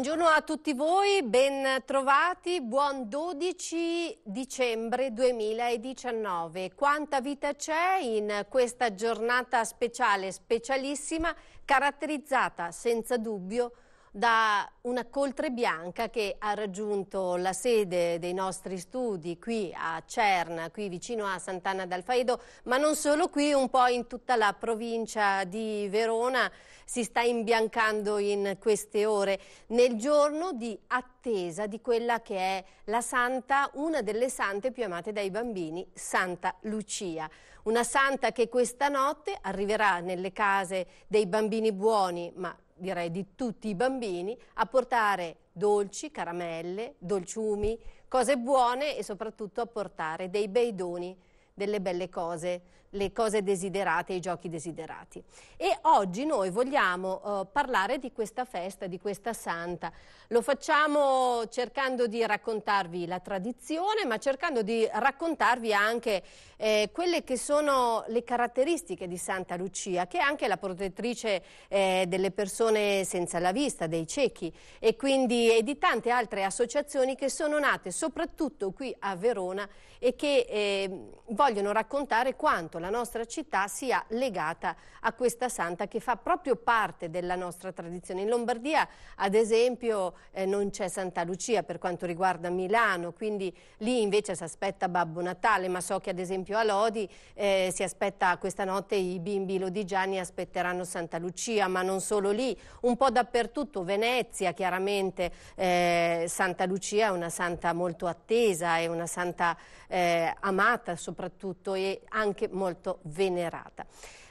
Buongiorno a tutti voi, ben trovati, buon 12 dicembre 2019. Quanta vita c'è in questa giornata speciale, specialissima, caratterizzata senza dubbio da una coltre bianca che ha raggiunto la sede dei nostri studi qui a Cerna, qui vicino a Sant'Anna d'Alfaedo, ma non solo qui, un po' in tutta la provincia di Verona si sta imbiancando in queste ore, nel giorno di attesa di quella che è la santa, una delle sante più amate dai bambini, Santa Lucia. Una santa che questa notte arriverà nelle case dei bambini buoni, ma direi di tutti i bambini, a portare dolci, caramelle, dolciumi, cose buone e soprattutto a portare dei bei doni, delle belle cose le cose desiderate, i giochi desiderati. E oggi noi vogliamo eh, parlare di questa festa, di questa santa. Lo facciamo cercando di raccontarvi la tradizione, ma cercando di raccontarvi anche eh, quelle che sono le caratteristiche di Santa Lucia, che è anche la protettrice eh, delle persone senza la vista, dei ciechi, e quindi e di tante altre associazioni che sono nate soprattutto qui a Verona e che ehm, vogliono raccontare quanto quanto la nostra città sia legata a questa santa che fa proprio parte della nostra tradizione. In Lombardia, ad esempio, eh, non c'è Santa Lucia per quanto riguarda Milano, quindi lì invece si aspetta Babbo Natale, ma so che ad esempio a Lodi eh, si aspetta questa notte i bimbi lodigiani aspetteranno Santa Lucia, ma non solo lì, un po' dappertutto, Venezia chiaramente, eh, Santa Lucia è una santa molto attesa, è una santa eh, amata soprattutto e anche molto molto venerata.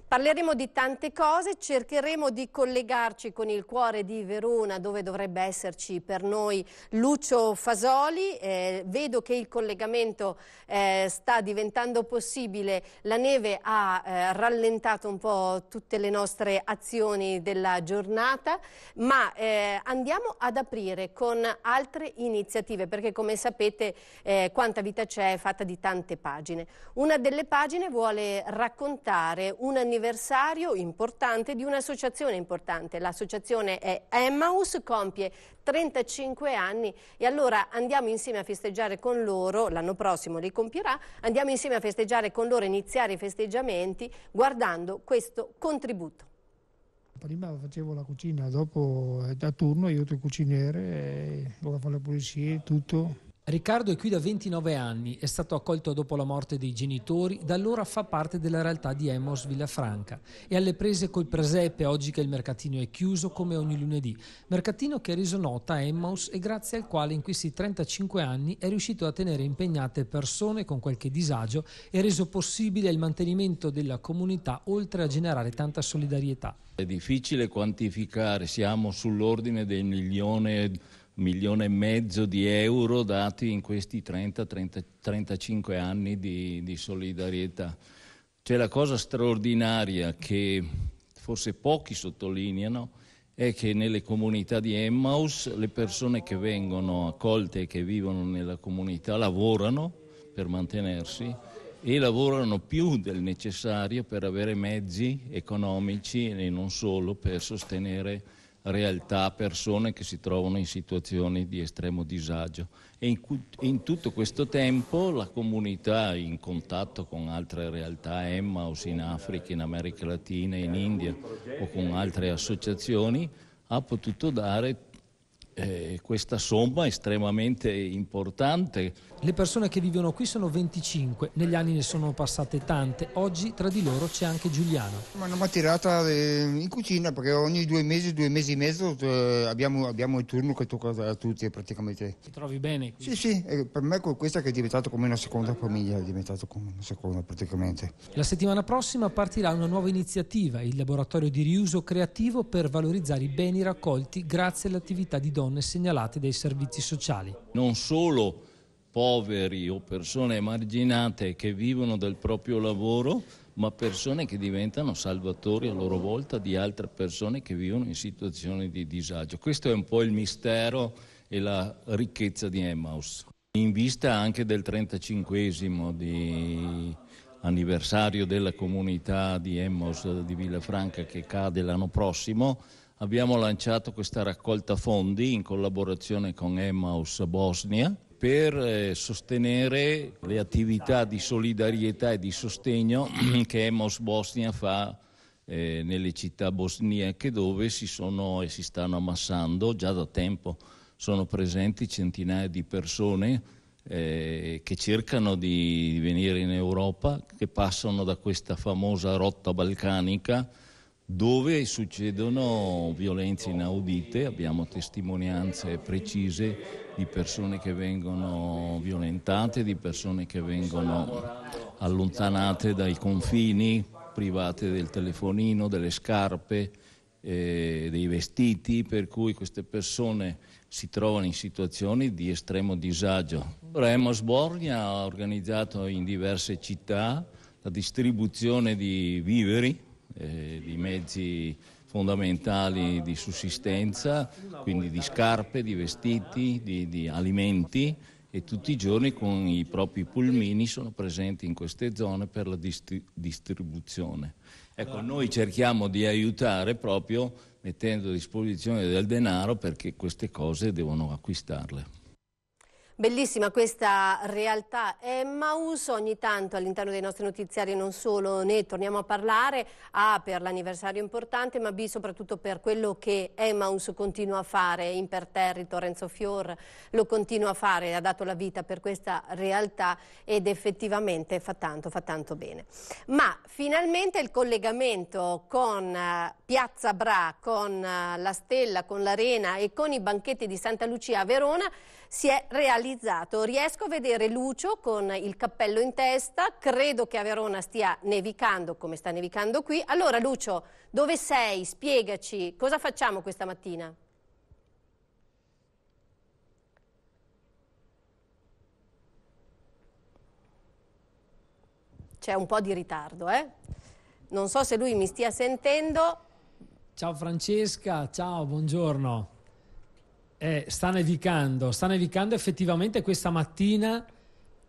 Parleremo di tante cose, cercheremo di collegarci con il cuore di Verona dove dovrebbe esserci per noi Lucio Fasoli. Eh, vedo che il collegamento eh, sta diventando possibile, la neve ha eh, rallentato un po' tutte le nostre azioni della giornata, ma eh, andiamo ad aprire con altre iniziative perché come sapete eh, quanta vita c'è è fatta di tante pagine. Una delle pagine vuole raccontare un anniversario importante di un'associazione importante. L'associazione è Emmaus, compie 35 anni e allora andiamo insieme a festeggiare con loro, l'anno prossimo li compierà, andiamo insieme a festeggiare con loro, iniziare i festeggiamenti guardando questo contributo. Prima facevo la cucina, dopo da turno aiuto il cuciniere, eh, fa le pulizie, tutto Riccardo è qui da 29 anni, è stato accolto dopo la morte dei genitori, da allora fa parte della realtà di Emos Villafranca e alle prese col presepe oggi che il mercatino è chiuso come ogni lunedì, mercatino che ha reso nota a Emos e grazie al quale in questi 35 anni è riuscito a tenere impegnate persone con qualche disagio e ha reso possibile il mantenimento della comunità oltre a generare tanta solidarietà. È difficile quantificare, siamo sull'ordine del milione milione e mezzo di euro dati in questi 30-35 anni di, di solidarietà. C'è la cosa straordinaria che forse pochi sottolineano, è che nelle comunità di Emmaus le persone che vengono accolte e che vivono nella comunità lavorano per mantenersi e lavorano più del necessario per avere mezzi economici e non solo per sostenere realtà persone che si trovano in situazioni di estremo disagio e in, in, tutto questo tempo la comunità in contatto con altre realtà Emma, o in Africa, in America Latina, in India o con altre associazioni ha potuto dare eh, questa somma estremamente importante le persone che vivono qui sono 25, negli anni ne sono passate tante, oggi tra di loro c'è anche Giuliano. Mi hanno attirata eh, in cucina perché ogni due mesi, due mesi e mezzo eh, abbiamo, abbiamo il turno che tocca a tutti eh, praticamente. Ti trovi bene? Qui? Sì, sì, per me questa che è diventata come una seconda famiglia, è diventata come una seconda praticamente. La settimana prossima partirà una nuova iniziativa, il laboratorio di riuso creativo per valorizzare i beni raccolti grazie all'attività di donne segnalate dai servizi sociali. Non solo poveri o persone emarginate che vivono del proprio lavoro, ma persone che diventano salvatori a loro volta di altre persone che vivono in situazioni di disagio. Questo è un po' il mistero e la ricchezza di Emmaus. In vista anche del 35 di anniversario della comunità di Emmaus di Villafranca che cade l'anno prossimo, abbiamo lanciato questa raccolta fondi in collaborazione con Emmaus Bosnia per eh, sostenere le attività di solidarietà e di sostegno che Emos Bosnia fa eh, nelle città bosniache dove si sono e si stanno ammassando già da tempo. Sono presenti centinaia di persone eh, che cercano di, di venire in Europa, che passano da questa famosa rotta balcanica dove succedono violenze inaudite, abbiamo testimonianze precise di persone che vengono violentate, di persone che vengono allontanate dai confini, private del telefonino, delle scarpe, eh, dei vestiti, per cui queste persone si trovano in situazioni di estremo disagio. Remos Borgna ha organizzato in diverse città la distribuzione di viveri eh, di mezzi fondamentali di sussistenza, quindi di scarpe, di vestiti, di, di alimenti e tutti i giorni con i propri pulmini sono presenti in queste zone per la distribuzione. Ecco, noi cerchiamo di aiutare proprio mettendo a disposizione del denaro perché queste cose devono acquistarle. Bellissima questa realtà Emmaus, eh, ogni tanto all'interno dei nostri notiziari non solo ne torniamo a parlare, A ah, per l'anniversario importante ma B soprattutto per quello che Emmaus continua a fare in imperterrito, Renzo Fior lo continua a fare, ha dato la vita per questa realtà ed effettivamente fa tanto, fa tanto bene. Ma finalmente il collegamento con eh, Piazza Bra, con eh, la Stella, con l'Arena e con i banchetti di Santa Lucia a Verona si è realizzato paralizzato. Riesco a vedere Lucio con il cappello in testa, credo che a Verona stia nevicando come sta nevicando qui. Allora Lucio, dove sei? Spiegaci, cosa facciamo questa mattina? C'è un po' di ritardo, eh? Non so se lui mi stia sentendo. Ciao Francesca, ciao, buongiorno eh, sta nevicando, sta nevicando effettivamente questa mattina,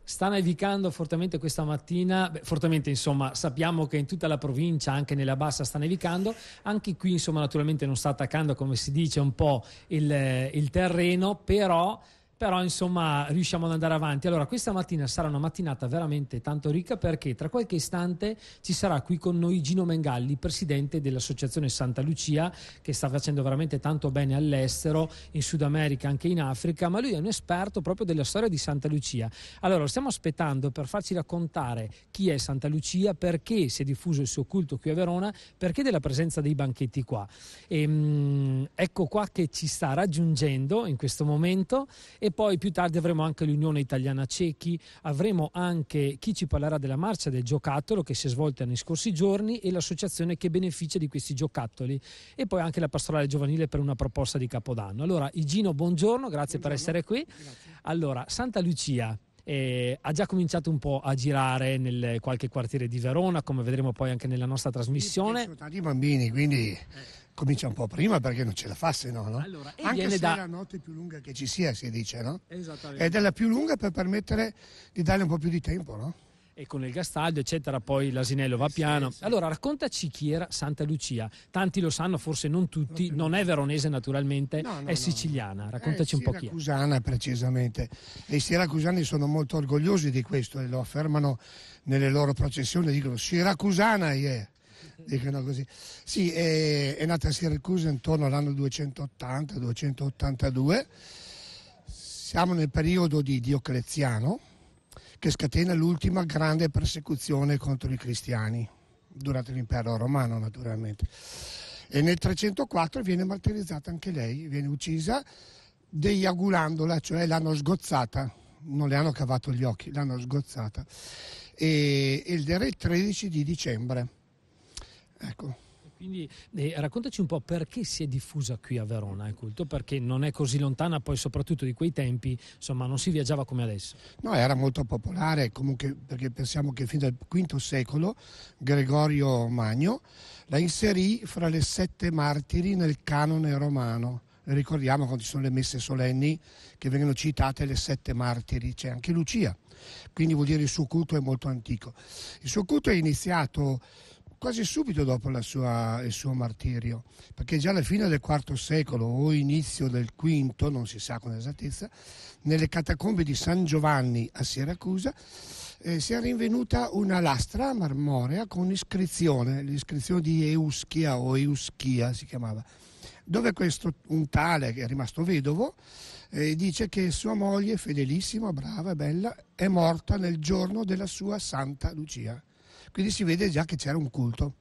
sta nevicando fortemente questa mattina, beh, fortemente insomma sappiamo che in tutta la provincia, anche nella bassa sta nevicando, anche qui insomma naturalmente non sta attaccando come si dice un po' il, eh, il terreno, però però insomma riusciamo ad andare avanti. Allora questa mattina sarà una mattinata veramente tanto ricca perché tra qualche istante ci sarà qui con noi Gino Mengalli, presidente dell'associazione Santa Lucia che sta facendo veramente tanto bene all'estero, in Sud America, anche in Africa, ma lui è un esperto proprio della storia di Santa Lucia. Allora lo stiamo aspettando per farci raccontare chi è Santa Lucia, perché si è diffuso il suo culto qui a Verona, perché della presenza dei banchetti qua. E, ehm, ecco qua che ci sta raggiungendo in questo momento. E e poi più tardi avremo anche l'Unione Italiana Cechi, avremo anche chi ci parlerà della marcia del giocattolo che si è svolta nei scorsi giorni e l'associazione che beneficia di questi giocattoli e poi anche la pastorale giovanile per una proposta di Capodanno. Allora, Igino, buongiorno, grazie buongiorno. per essere qui. Grazie. Allora, Santa Lucia. Eh, ha già cominciato un po' a girare nel qualche quartiere di Verona, come vedremo poi anche nella nostra trasmissione. Ci sono tanti bambini, quindi eh comincia un po' prima perché non ce la fa se no, no? Allora, Anche se da... è la notte più lunga che ci sia, si dice, no? Esattamente. Ed è la più lunga per permettere di darle un po' più di tempo, no? e con il gastaldo eccetera, poi l'asinello va eh piano. Eh allora, raccontaci chi era Santa Lucia. Tanti lo sanno, forse non tutti, non è veronese naturalmente, no, no, è siciliana. Eh, raccontaci un po' chi è. Siracusana precisamente. E i siracusani sono molto orgogliosi di questo e lo affermano nelle loro processioni, dicono Siracusana, yeah dicono così. Sì, è, è nata a Siracusa intorno all'anno 280-282. Siamo nel periodo di Diocleziano, che scatena l'ultima grande persecuzione contro i cristiani, durante l'impero romano naturalmente. E nel 304 viene martirizzata anche lei, viene uccisa deiagulandola, cioè l'hanno sgozzata, non le hanno cavato gli occhi, l'hanno sgozzata. E, ed era il 13 di dicembre Ecco. Quindi eh, raccontaci un po' perché si è diffusa qui a Verona il culto, perché non è così lontana poi soprattutto di quei tempi, insomma non si viaggiava come adesso. No, era molto popolare, comunque perché pensiamo che fin dal V secolo Gregorio Magno la inserì fra le sette martiri nel canone romano. Ricordiamo quando ci sono le messe solenni che vengono citate le sette martiri, c'è anche Lucia, quindi vuol dire il suo culto è molto antico. Il suo culto è iniziato quasi subito dopo sua, il suo martirio, perché già alla fine del IV secolo o inizio del V, non si sa con esattezza, nelle catacombe di San Giovanni a Siracusa eh, si è rinvenuta una lastra marmorea con iscrizione, l'iscrizione di Euschia o Euschia si chiamava, dove questo, un tale che è rimasto vedovo eh, dice che sua moglie, fedelissima, brava e bella, è morta nel giorno della sua Santa Lucia. Quindi si vede già che c'era un culto.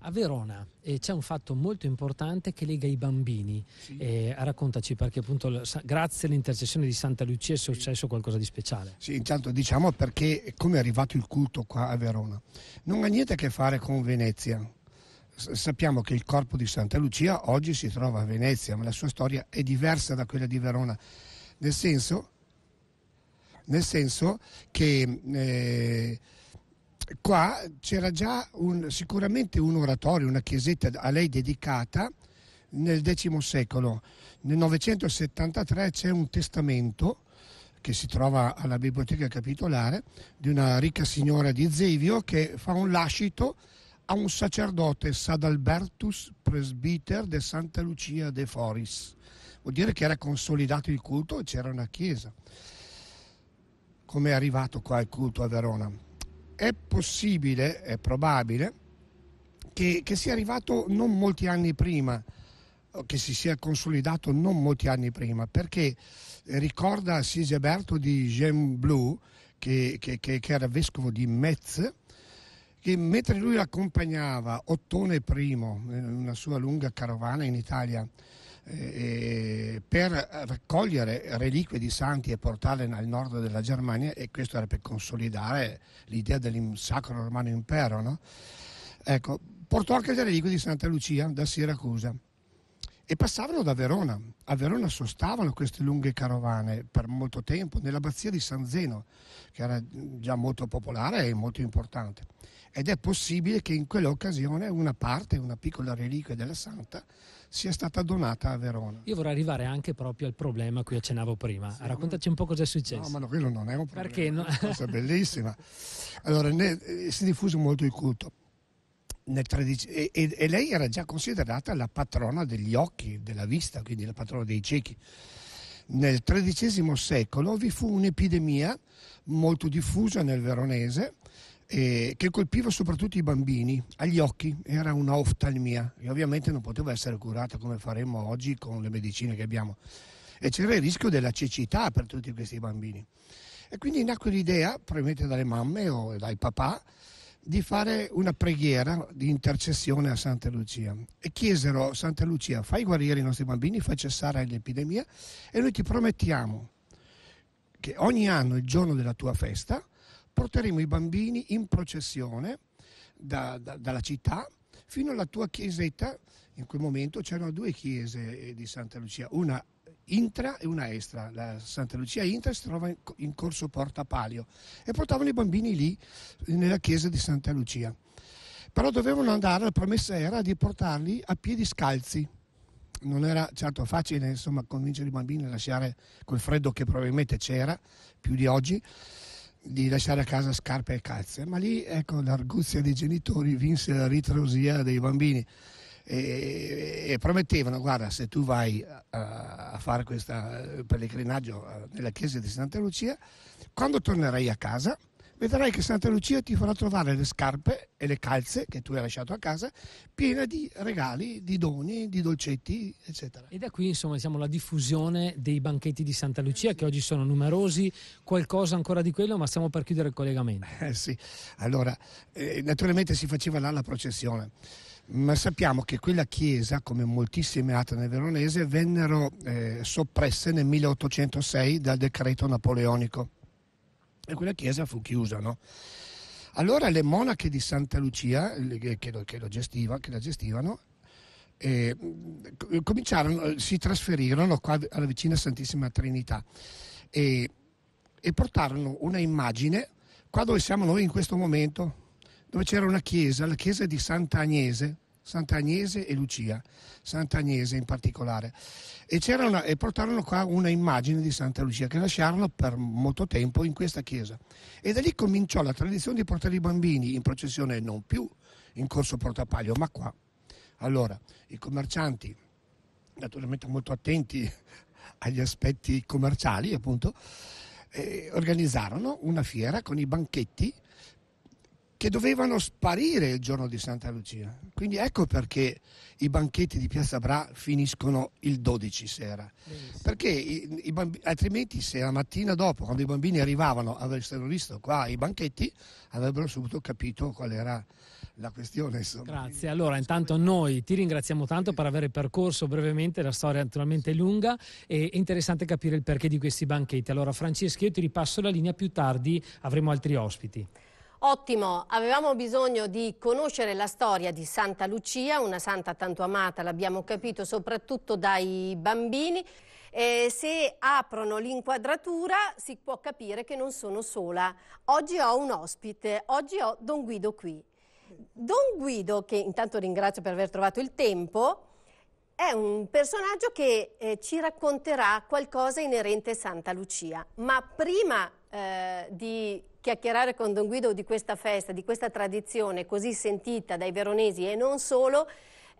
A Verona eh, c'è un fatto molto importante che lega i bambini. Sì. Eh, raccontaci perché appunto grazie all'intercessione di Santa Lucia è successo qualcosa di speciale. Sì, intanto diciamo perché come è arrivato il culto qua a Verona. Non ha niente a che fare con Venezia. sappiamo che il corpo di Santa Lucia oggi si trova a Venezia, ma la sua storia è diversa da quella di Verona. Nel senso, nel senso che eh, qua c'era già un, sicuramente un oratorio, una chiesetta a lei dedicata nel X secolo. Nel 973 c'è un testamento che si trova alla biblioteca capitolare di una ricca signora di Zevio che fa un lascito a un sacerdote Sadalbertus presbiter de Santa Lucia de Foris. Vuol dire che era consolidato il culto e c'era una chiesa. Come è arrivato qua il culto a Verona? è possibile, è probabile, che, che sia arrivato non molti anni prima, che si sia consolidato non molti anni prima, perché ricorda Sigeberto di Jean Blou, che, che, che, era vescovo di Metz, che mentre lui accompagnava Ottone I, eh, una sua lunga carovana in Italia, eh, eh, per raccogliere reliquie di santi e portarle nel nord della Germania e questo era per consolidare l'idea del Sacro Romano Impero. No? Ecco, portò anche le reliquie di Santa Lucia da Siracusa e passavano da Verona. A Verona sostavano queste lunghe carovane per molto tempo nell'abbazia di San Zeno, che era già molto popolare e molto importante. Ed è possibile che in quell'occasione una parte, una piccola reliquia della santa, sia stata donata a Verona. Io vorrei arrivare anche proprio al problema a cui accennavo prima. Sì, Raccontaci un po' cosa è successo. No, ma no, quello non è un problema. Perché? No? È una cosa bellissima. Allora, ne, eh, si diffuso molto il culto. 13, e, e, lei era già considerata la patrona degli occhi, della vista, quindi la patrona dei ciechi. Nel XIII secolo vi fu un'epidemia molto diffusa nel veronese eh, che colpiva soprattutto i bambini agli occhi, era una oftalmia e ovviamente non poteva essere curata come faremo oggi con le medicine che abbiamo e c'era il rischio della cecità per tutti questi bambini. E quindi nacque l'idea, probabilmente dalle mamme o dai papà, di fare una preghiera di intercessione a Santa Lucia e chiesero a Santa Lucia fai guarire i nostri bambini, fai cessare l'epidemia e noi ti promettiamo che ogni anno il giorno della tua festa porteremo i bambini in processione da, da, dalla città fino alla tua chiesetta. In quel momento c'erano due chiese eh, di Santa Lucia, una intra e una extra. La Santa Lucia intra si trova in corso Porta Palio e portavano i bambini lì nella chiesa di Santa Lucia. Però dovevano andare, la promessa era di portarli a piedi scalzi. Non era certo facile insomma, convincere i bambini a lasciare quel freddo che probabilmente c'era, più di oggi, di lasciare a casa scarpe e calze, ma lì ecco, l'arguzia dei genitori vinse la ritrosia dei bambini e, e promettevano, guarda, se tu vai a, a fare questo eh, pellegrinaggio eh, nella chiesa di Santa Lucia, quando tornerai a casa vedrai che Santa Lucia ti farà trovare le scarpe e le calze che tu hai lasciato a casa piena di regali, di doni, di dolcetti, eccetera. E da qui insomma diciamo, la diffusione dei banchetti di Santa Lucia che oggi sono numerosi, qualcosa ancora di quello, ma stiamo per chiudere il collegamento. Eh sì, allora eh, naturalmente si faceva là la processione ma sappiamo che quella chiesa, come moltissime altre nel Veronese, vennero eh, soppresse nel 1806 dal decreto napoleonico e quella chiesa fu chiusa. No? Allora le monache di Santa Lucia, che, lo, che lo gestiva, che la gestivano, mm, eh, si trasferirono qua alla vicina Santissima Trinità e, e portarono una immagine qua dove siamo noi in questo momento, dove c'era una chiesa, la chiesa di Santa Agnese, Sant'Agnese e Lucia, Sant'Agnese in particolare. E, una, e, portarono qua una immagine di Santa Lucia che lasciarono per molto tempo in questa chiesa. E da lì cominciò la tradizione di portare i bambini in processione non più in corso Portapaglio, ma qua. Allora, i commercianti, naturalmente molto attenti agli aspetti commerciali, appunto, eh, organizzarono una fiera con i banchetti che dovevano sparire il giorno di Santa Lucia. Quindi ecco perché i banchetti di Piazza Bra finiscono il 12 sera, Benissimo. perché i, i bambi- altrimenti se la mattina dopo, quando i bambini arrivavano, avessero visto qua i banchetti, avrebbero subito capito qual era la questione. Insomma. Grazie. Allora, intanto noi ti ringraziamo tanto per aver percorso brevemente la storia, naturalmente lunga e interessante capire il perché di questi banchetti. Allora, Francesca, io ti ripasso la linea più tardi, avremo altri ospiti. Ottimo, avevamo bisogno di conoscere la storia di Santa Lucia, una santa tanto amata, l'abbiamo capito, soprattutto dai bambini. Eh, se aprono l'inquadratura si può capire che non sono sola. Oggi ho un ospite, oggi ho Don Guido qui. Don Guido, che intanto ringrazio per aver trovato il tempo, è un personaggio che eh, ci racconterà qualcosa inerente a Santa Lucia. Ma prima eh, di chiacchierare con Don Guido di questa festa, di questa tradizione così sentita dai veronesi e non solo,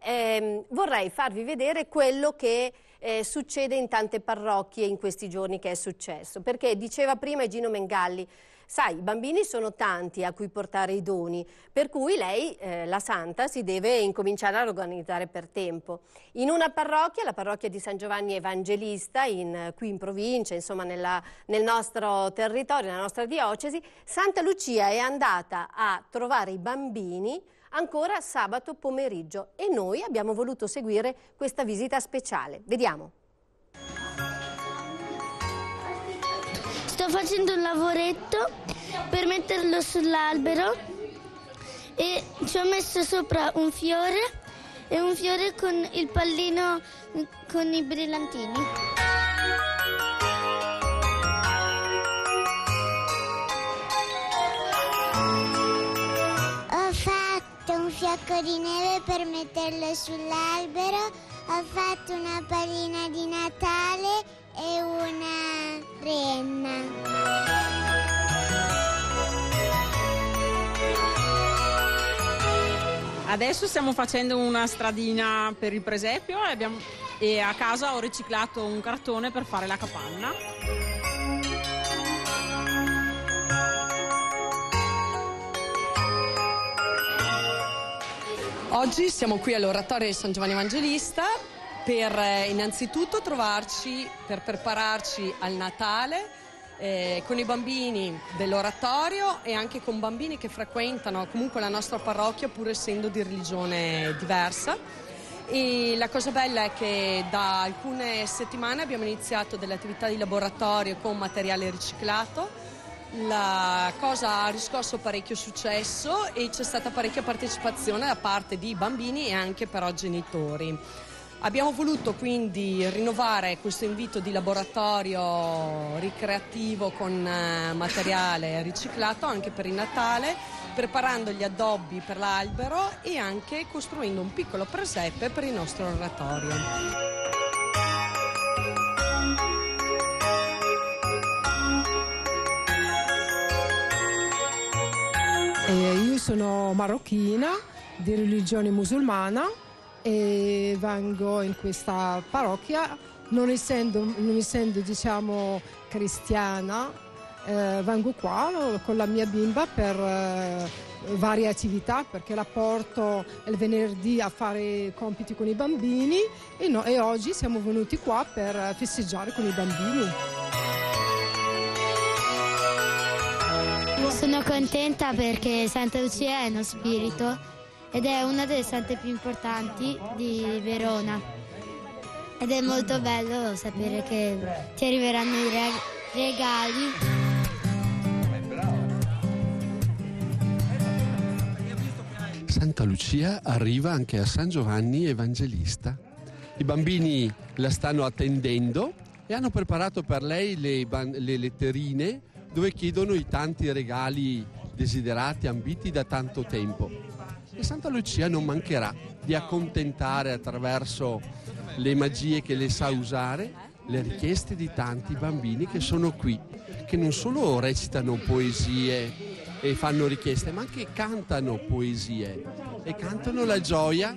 ehm, vorrei farvi vedere quello che eh, succede in tante parrocchie in questi giorni che è successo. Perché diceva prima Gino Mengalli, Sai, i bambini sono tanti a cui portare i doni, per cui lei, eh, la santa, si deve incominciare a organizzare per tempo. In una parrocchia, la parrocchia di San Giovanni Evangelista, in, qui in provincia, insomma nella, nel nostro territorio, nella nostra diocesi, Santa Lucia è andata a trovare i bambini ancora sabato pomeriggio e noi abbiamo voluto seguire questa visita speciale. Vediamo. sto facendo un lavoretto per metterlo sull'albero e ci ho messo sopra un fiore e un fiore con il pallino con i brillantini. Ho fatto un fiocco di neve per metterlo sull'albero, ho fatto una pallina di Natale è una renna. Adesso stiamo facendo una stradina per il presepio e, abbiamo... e a casa ho riciclato un cartone per fare la capanna. Oggi siamo qui all'oratorio di San Giovanni Evangelista per eh, innanzitutto trovarci, per prepararci al Natale. Eh, con i bambini dell'oratorio e anche con bambini che frequentano comunque la nostra parrocchia pur essendo di religione diversa. E la cosa bella è che da alcune settimane abbiamo iniziato delle attività di laboratorio con materiale riciclato. La cosa ha riscosso parecchio successo e c'è stata parecchia partecipazione da parte di bambini e anche però genitori. Abbiamo voluto quindi rinnovare questo invito di laboratorio ricreativo con eh, materiale riciclato anche per il Natale, preparando gli addobbi per l'albero e anche costruendo un piccolo presepe per il nostro oratorio. Eh, io sono marocchina di religione musulmana e vengo in questa parrocchia non essendo, non essendo diciamo, cristiana eh, vengo qua con la mia bimba per eh, varie attività perché la porto il venerdì a fare compiti con i bambini e, no, e oggi siamo venuti qua per festeggiare con i bambini. Sono contenta perché Santa Lucia è uno spirito ed è una delle sante più importanti di Verona. Ed è molto bello sapere che ti arriveranno i regali. Santa Lucia arriva anche a San Giovanni Evangelista. I bambini la stanno attendendo e hanno preparato per lei le, le, letterine dove chiedono i tanti regali desiderati, ambiti da tanto tempo e Santa Lucia non mancherà di accontentare attraverso le magie che le sa usare le richieste di tanti bambini che sono qui, che non solo recitano poesie e fanno richieste, ma anche cantano poesie e cantano la gioia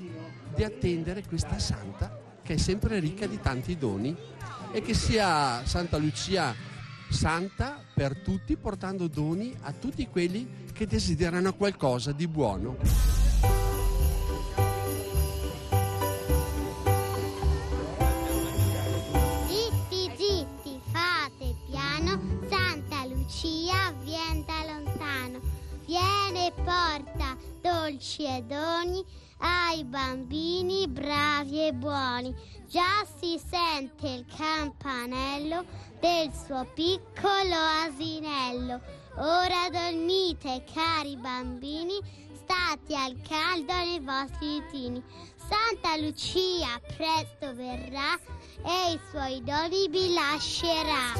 di attendere questa santa che è sempre ricca di tanti doni e che sia Santa Lucia santa per tutti, portando doni a tutti quelli che desiderano qualcosa di buono. Viene e porta dolci e doni ai bambini bravi e buoni. Già si sente il campanello del suo piccolo asinello. Ora dormite, cari bambini, state al caldo nei vostri tini. Santa Lucia presto verrà e i suoi doni vi lascerà.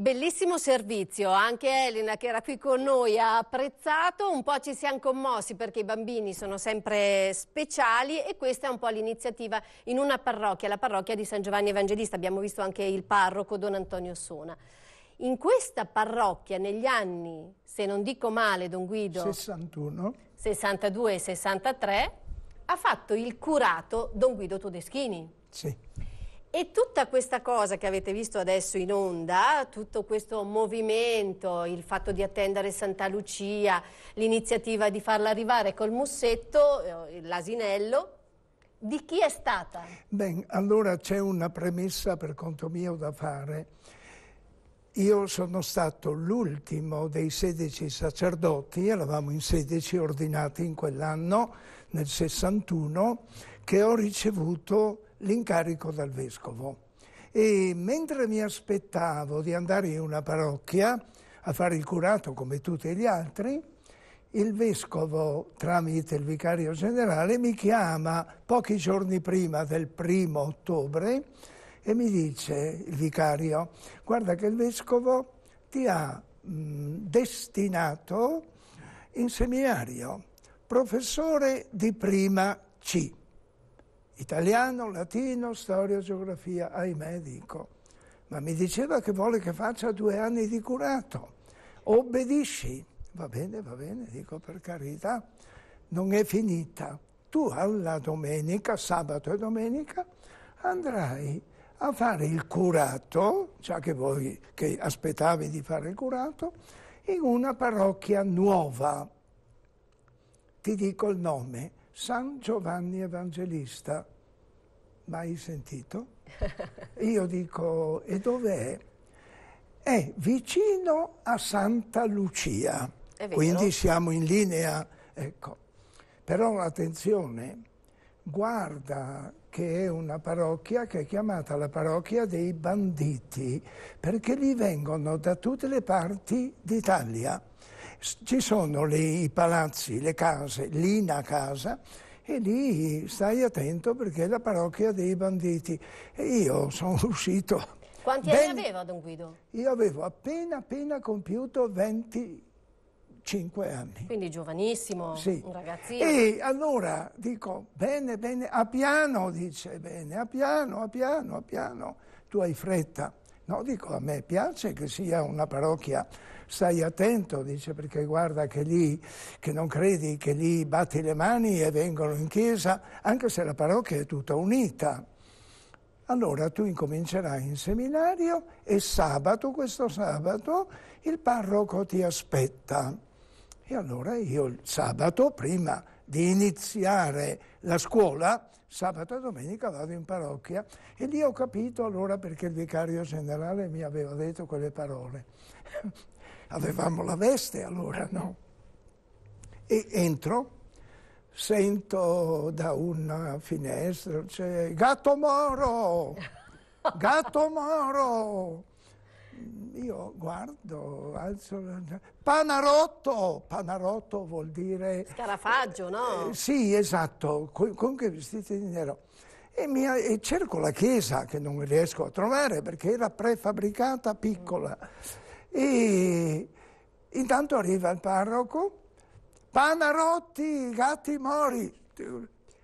Bellissimo servizio, anche Elena che era qui con noi ha apprezzato, un po' ci siamo commossi perché i bambini sono sempre speciali e questa è un po' l'iniziativa in una parrocchia, la parrocchia di San Giovanni Evangelista, abbiamo visto anche il parroco Don Antonio Sona. In questa parrocchia negli anni, se non dico male Don Guido, 61, 62 e 63, ha fatto il curato Don Guido Todeschini. Sì. E tutta questa cosa che avete visto adesso in onda, tutto questo movimento, il fatto di attendere Santa Lucia, l'iniziativa di farla arrivare col mussetto, eh, l'asinello, di chi è stata? Beh, allora c'è una premessa per conto mio da fare. Io sono stato l'ultimo dei 16 sacerdoti, eravamo in 16 ordinati in quell'anno, nel 61, che ho ricevuto l'incarico dal vescovo. E mentre mi aspettavo di andare in una parrocchia a fare il curato come tutti gli altri, il vescovo, tramite il vicario generale, mi chiama pochi giorni prima del primo ottobre e mi dice il vicario, guarda che il vescovo ti ha mh, destinato in seminario, professore di prima C italiano, latino, storia, geografia, ahimè dico. Ma mi diceva che vuole che faccia due anni di curato. Obbedisci. Va bene, va bene, dico per carità, non è finita. Tu alla domenica, sabato e domenica, andrai a fare il curato, già che voi che aspettavi di fare il curato, in una parrocchia nuova. Ti dico il nome, San Giovanni Evangelista. Mai sentito? Io dico, e dov'è? È vicino a Santa Lucia, quindi siamo in linea. Ecco. Però attenzione, guarda che è una parrocchia che è chiamata la parrocchia dei banditi, perché lì vengono da tutte le parti d'Italia ci sono le, i palazzi, le case, lì l'ina casa e lì stai attento perché è la parrocchia dei banditi. E io sono uscito... Quanti ben... anni aveva Don Guido? Io avevo appena appena compiuto 25 anni. Quindi giovanissimo, sì. un ragazzino. E allora dico, bene, bene, a piano, dice, bene, a piano, a piano, a piano. Tu hai fretta. No, dico, a me piace che sia una parrocchia stai attento, dice, perché guarda che lì, che non credi, che lì batti le mani e vengono in chiesa, anche se la parrocchia è tutta unita. Allora tu incomincerai in seminario e sabato, questo sabato, il parroco ti aspetta. E allora io il sabato, prima di iniziare la scuola, sabato e domenica vado in parrocchia e lì ho capito allora perché il vicario generale mi aveva detto quelle parole avevamo la veste allora, no? E entro, sento da una finestra, c'è Gatto Moro! Gatto Moro! Io guardo, alzo, la... panarotto, panarotto vuol dire... Scarafaggio, no? Eh, sì, esatto, con, che vestiti di nero. E, mia, e, cerco la chiesa che non riesco a trovare perché era prefabbricata piccola. Mm. E intanto arriva il parroco, Panarotti, gatti mori.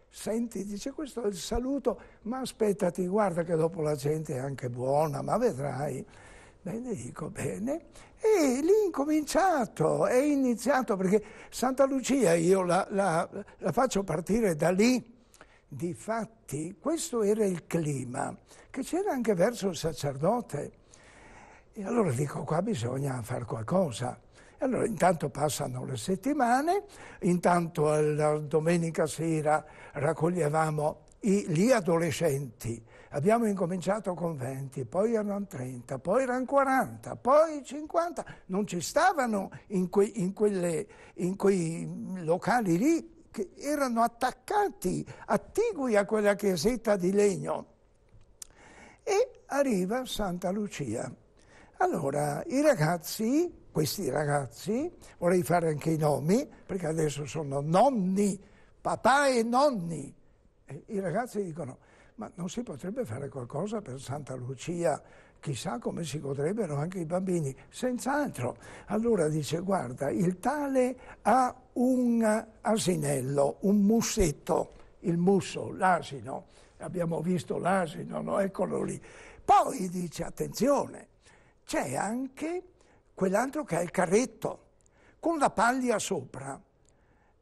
Senti, dice questo è il saluto, ma aspettati, guarda che dopo la gente è anche buona, ma vedrai. Bene, dico bene. E lì è incominciato, è iniziato, perché Santa Lucia io la, la, la faccio partire da lì. Difatti, questo era il clima che c'era anche verso il sacerdote e allora dico qua bisogna fare qualcosa. E allora intanto passano le settimane, intanto la domenica sera raccoglievamo i, gli adolescenti. Abbiamo incominciato con 20, poi erano 30, poi erano 40, poi 50. Non ci stavano in, que, in, quelle, in quei locali lì che erano attaccati, attigui a quella chiesetta di legno. E arriva Santa Lucia. Allora, i ragazzi, questi ragazzi, vorrei fare anche i nomi, perché adesso sono nonni, papà e nonni. E eh, I ragazzi dicono, ma non si potrebbe fare qualcosa per Santa Lucia? Chissà come si godrebbero anche i bambini. Senz'altro. Allora dice, guarda, il tale ha un asinello, un mussetto, il musso, l'asino. Abbiamo visto l'asino, no? Eccolo lì. Poi dice, attenzione, c'è anche quell'altro che è il carretto con la paglia sopra.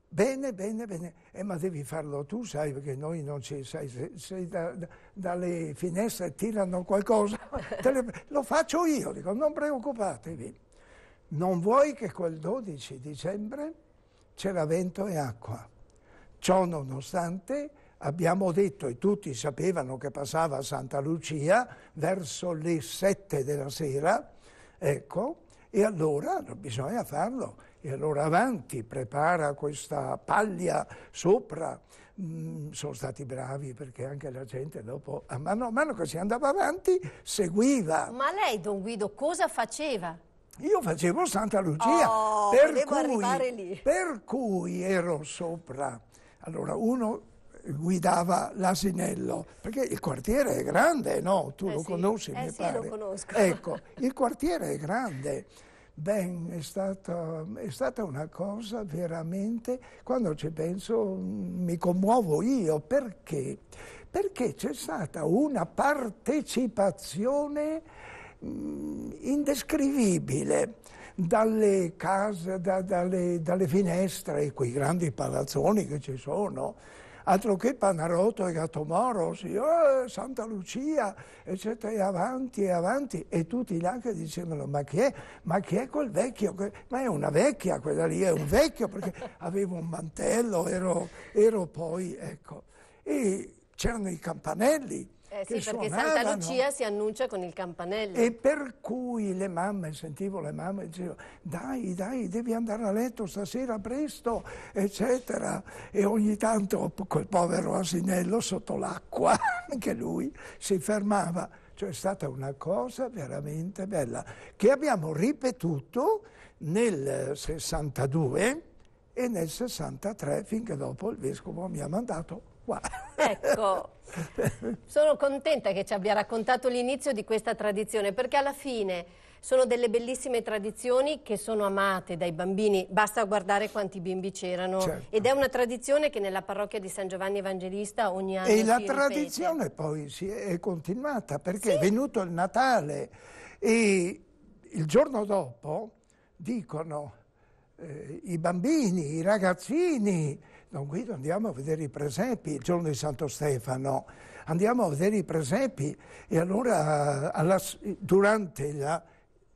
Bene, bene, bene. Eh, ma devi farlo tu, sai, perché noi non ci, sai, se, se da, da, dalle finestre tirano qualcosa, le, lo faccio io, dico, non preoccupatevi. Non vuoi che quel 12 dicembre c'era vento e acqua. Ciò nonostante abbiamo detto e tutti sapevano che passava Santa Lucia verso le 7 della sera, ecco, e allora bisogna farlo. E allora avanti, prepara questa paglia sopra. Mm, sono stati bravi perché anche la gente dopo, a mano a mano che si andava avanti, seguiva. Ma lei, Don Guido, cosa faceva? Io facevo Santa Lucia, oh, per, cui, per cui ero sopra. Allora, uno guidava l'asinello, perché il quartiere è grande, no? Tu eh lo sì, conosci, eh mi sì, pare. Lo conosco. Ecco, il quartiere è grande. Ben, è, è stata una cosa veramente, quando ci penso mm, mi commuovo io, perché? Perché c'è stata una partecipazione mm, indescrivibile dalle case, da, dalle, dalle finestre, quei grandi palazzoni che ci sono, altro che Panarotto e Gattomoro, sì, oh, Santa Lucia, eccetera, e avanti e avanti. E tutti là che dicevano, ma chi è? Ma chi è quel vecchio? Ma è una vecchia quella lì, è un vecchio, perché avevo un mantello, ero, ero poi, ecco. E c'erano i campanelli, eh sì, perché Santa Lucia si annuncia con il campanello. E per cui le mamme, sentivo le mamme, dicevano dai, dai, devi andare a letto stasera presto, eccetera. E ogni tanto quel povero asinello sotto l'acqua, anche lui, si fermava. Cioè è stata una cosa veramente bella, che abbiamo ripetuto nel 62 e nel 63, finché dopo il vescovo mi ha mandato qua. Ecco, sono contenta che ci abbia raccontato l'inizio di questa tradizione perché alla fine sono delle bellissime tradizioni che sono amate dai bambini, basta guardare quanti bimbi c'erano certo. ed è una tradizione che nella parrocchia di San Giovanni Evangelista ogni anno E la ripete. tradizione poi è continuata perché sì. è venuto il Natale e il giorno dopo dicono eh, i bambini, i ragazzini Don Guido andiamo a vedere i presepi il giorno di Santo Stefano, andiamo a vedere i presepi e allora alla, durante la,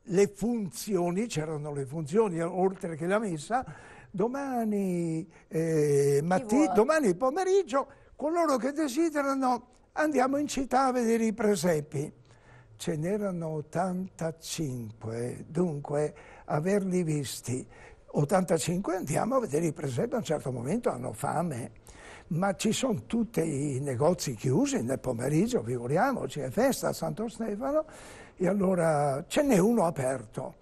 le funzioni, c'erano le funzioni oltre che la messa, domani, eh, matti, domani pomeriggio coloro che desiderano andiamo in città a vedere i presepi. Ce n'erano 85, dunque averli visti 85 andiamo a vedere i presepi, a un certo momento hanno fame, ma ci sono tutti i negozi chiusi nel pomeriggio, figuriamoci, è festa a Santo Stefano, e allora ce n'è uno aperto.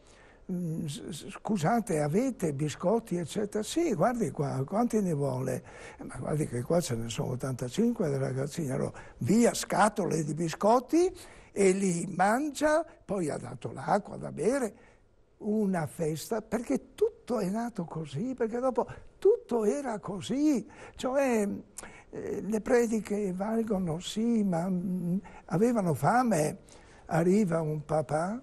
Mm, scusate, avete biscotti, eccetera? Sì, guardi qua, quanti ne vuole? Eh, ma guardi che qua ce ne sono 85 ragazzini, allora via scatole di biscotti e li mangia, poi ha dato l'acqua da bere una festa perché tutto è nato così, perché dopo tutto era così, cioè eh, le prediche valgono sì, ma mh, mm, avevano fame. Arriva un papà,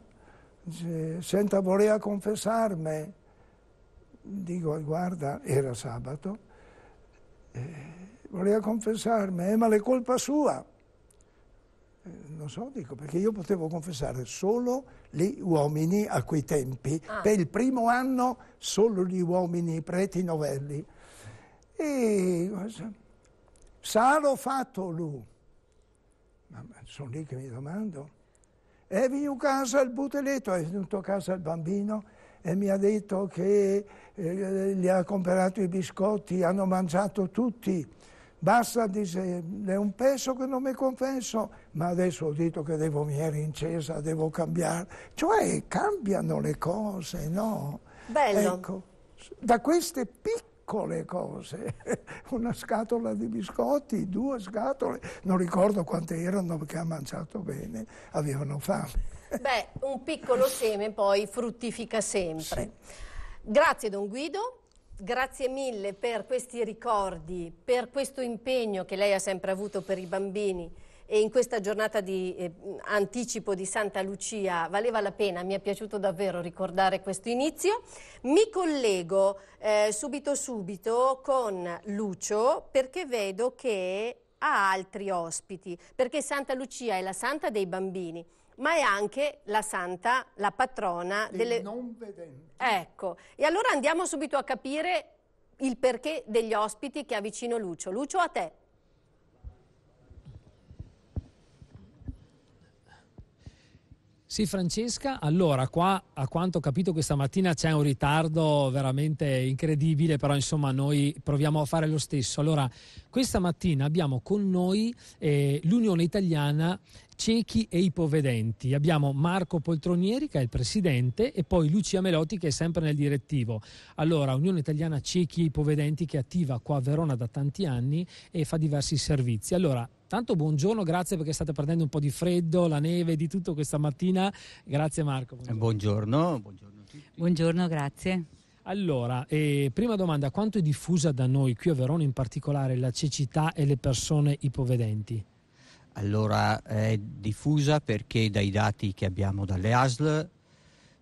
dice, senta voleva confessarmi, dico guarda era sabato, eh, voleva confessarmi, eh, ma è colpa sua. Eh, non so, dico, perché io potevo confessare solo gli uomini a quei tempi, ah. per il primo anno solo gli uomini, i preti novelli. E sarò fatto lui. Ma sono lì che mi domando. È venuto a casa il buteletto, è venuto a casa il bambino e mi ha detto che eh, gli ha comprato i biscotti, hanno mangiato tutti basta, dice, è un peso che non mi confesso, ma adesso ho detto che devo venire in cesa, devo cambiare. Cioè cambiano le cose, no? Bello. Ecco, da queste piccole cose, una scatola di biscotti, due scatole, non ricordo quante erano perché ha mangiato bene, avevano fame. Beh, un piccolo seme poi fruttifica sempre. Sì. Grazie Don Guido. Grazie mille per questi ricordi, per questo impegno che lei ha sempre avuto per i bambini e in questa giornata di eh, anticipo di Santa Lucia valeva la pena, mi è piaciuto davvero ricordare questo inizio. Mi collego eh, subito subito con Lucio perché vedo che ha altri ospiti, perché Santa Lucia è la santa dei bambini ma è anche la santa, la patrona dei delle... non vedenti. Ecco, e allora andiamo subito a capire il perché degli ospiti che ha vicino Lucio. Lucio, a te. Sì, Francesca, allora qua a quanto ho capito questa mattina c'è un ritardo veramente incredibile, però insomma noi proviamo a fare lo stesso. Allora, questa mattina abbiamo con noi eh, l'Unione Italiana ciechi e ipovedenti. Abbiamo Marco Poltronieri che è il presidente e poi Lucia Melotti che è sempre nel direttivo. Allora, Unione Italiana Ciechi e Ipovedenti che attiva qua a Verona da tanti anni e fa diversi servizi. Allora, Tanto buongiorno, grazie perché state perdendo un po' di freddo, la neve, di tutto questa mattina. Grazie Marco. Buongiorno, buongiorno, buongiorno a tutti. Buongiorno, grazie. Allora, eh, prima domanda, quanto è diffusa da noi, qui a Verona in particolare, la cecità e le persone ipovedenti? Allora, è diffusa perché dai dati che abbiamo dalle ASL,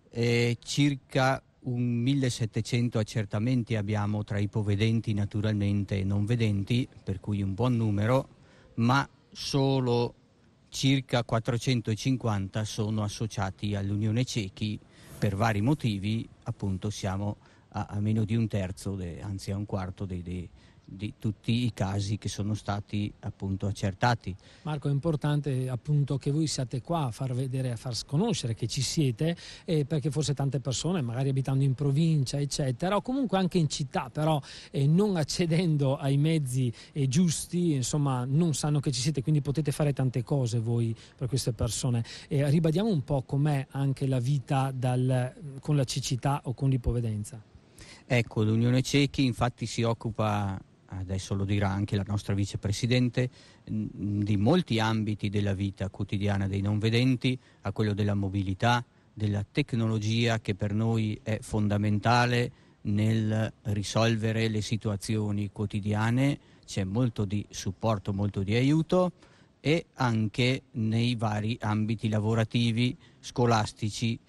eh, circa un 1700 accertamenti abbiamo tra ipovedenti naturalmente e non vedenti, per cui un buon numero ma solo circa 450 sono associati all'Unione Cechi per vari motivi, appunto siamo a, a meno di un terzo, de, anzi a un quarto dei, dei, di tutti i casi che sono stati appunto accertati. Marco è importante appunto che voi siate qua a far vedere, a far sconoscere che ci siete eh, perché forse tante persone magari abitando in provincia eccetera o comunque anche in città però eh, non accedendo ai mezzi eh, giusti insomma non sanno che ci siete quindi potete fare tante cose voi per queste persone. Eh, ribadiamo un po' com'è anche la vita dal, con la cecità o con l'ipovedenza. Ecco, l'Unione Ciechi infatti si occupa adesso lo dirà anche la nostra vicepresidente, di molti ambiti della vita quotidiana dei non vedenti, a quello della mobilità, della tecnologia che per noi è fondamentale nel risolvere le situazioni quotidiane, c'è molto di supporto, molto di aiuto e anche nei vari ambiti lavorativi, scolastici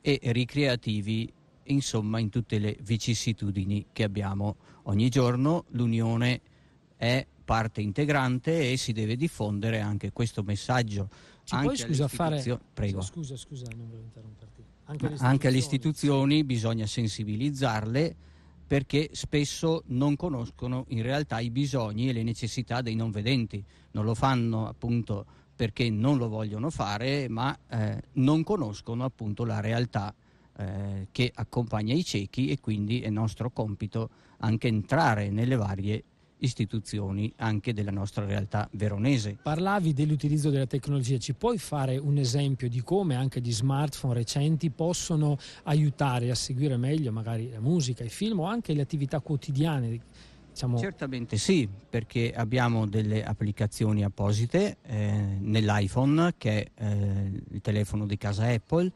e ricreativi insomma in tutte le vicissitudini che abbiamo ogni giorno. L'Unione è parte integrante e si deve diffondere anche questo messaggio. Ci anche puoi scusa fare... Prego. Scusa, scusa, non volevo interromperti. Anche, anche alle istituzioni bisogna sensibilizzarle perché spesso non conoscono in realtà i bisogni e le necessità dei non vedenti. Non lo fanno appunto perché non lo vogliono fare, ma eh, non conoscono appunto la realtà eh, che accompagna i ciechi e quindi è nostro compito anche entrare nelle varie istituzioni anche della nostra realtà veronese. Parlavi dell'utilizzo della tecnologia, ci puoi fare un esempio di come anche gli smartphone recenti possono aiutare a seguire meglio magari la musica, i film o anche le attività quotidiane? Diciamo... Certamente sì, perché abbiamo delle applicazioni apposite eh, nell'iPhone che è eh, il telefono di casa Apple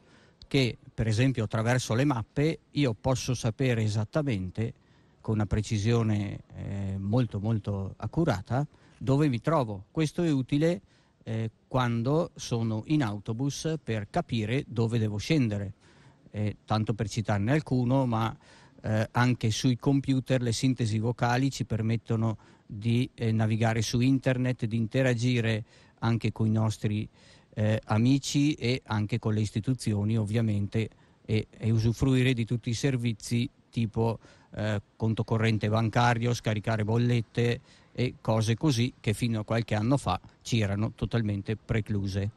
che per esempio attraverso le mappe io posso sapere esattamente con una precisione eh, molto molto accurata dove mi trovo. Questo è utile eh, quando sono in autobus per capire dove devo scendere. Eh, tanto per citarne alcuno, ma eh, anche sui computer le sintesi vocali ci permettono di eh, navigare su internet, di interagire anche con i nostri eh, amici e anche con le istituzioni ovviamente e, e usufruire di tutti i servizi tipo eh, conto corrente bancario, scaricare bollette e cose così che fino a qualche anno fa ci erano totalmente precluse.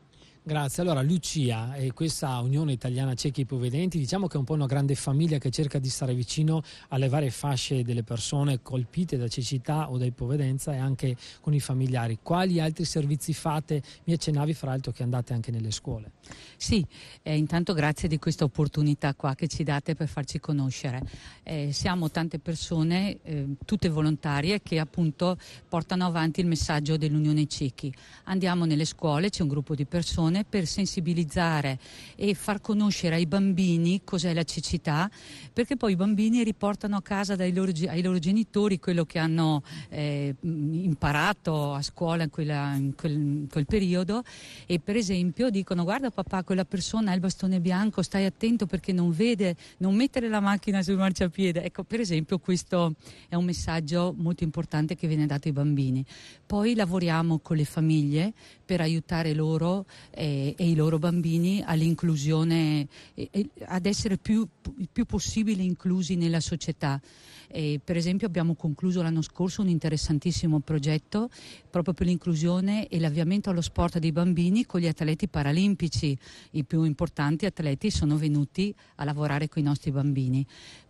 Grazie. Allora, Lucia e eh, questa Unione Italiana Ciechi e Ipovedenti, diciamo che è un po' una grande famiglia che cerca di stare vicino alle varie fasce delle persone colpite da cecità o da ipovedenza e anche con i familiari. Quali altri servizi fate? Mi accennavi fra l'altro che andate anche nelle scuole. Sì, eh, intanto grazie di questa opportunità qua che ci date per farci conoscere. Eh, siamo tante persone, eh, tutte volontarie, che appunto portano avanti il messaggio dell'Unione Ciechi. Andiamo nelle scuole, c'è un gruppo di persone televisione per sensibilizzare e far conoscere ai bambini cos'è la cecità, perché poi i bambini riportano a casa loro, ai loro genitori quello che hanno eh, imparato a scuola in, quella, in, quel, in, quel, periodo e per esempio dicono guarda papà quella persona ha il bastone bianco, stai attento perché non vede, non mettere la macchina sul marciapiede. Ecco, per esempio questo è un messaggio molto importante che viene dato ai bambini. Poi lavoriamo con le famiglie per aiutare loro. Eh, e, e i loro bambini all'inclusione, e, e ad essere più, il più possibile inclusi nella società. E per esempio abbiamo concluso l'anno scorso un interessantissimo progetto proprio per l'inclusione e l'avviamento allo sport dei bambini con gli atleti paralimpici. I più importanti atleti sono venuti a lavorare con i nostri bambini.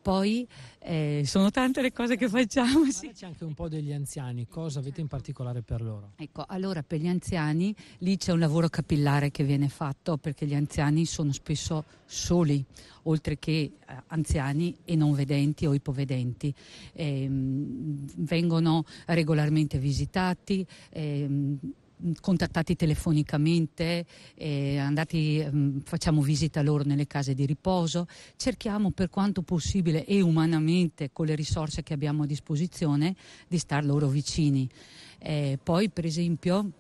Poi eh, sono tante le cose che facciamo. Sì. C'è anche un po' degli anziani, cosa avete in particolare per loro? Ecco, allora per gli anziani lì c'è un lavoro capillare che viene fatto perché gli anziani sono spesso soli, oltre che eh, anziani e non vedenti o ipovedenti. Eh, vengono regolarmente visitati. Ehm, Mm, contattati telefonicamente, eh, andati, mm, facciamo visita loro nelle case di riposo, cerchiamo per quanto possibile e umanamente con le risorse che abbiamo a disposizione di star loro vicini. Eh, poi per esempio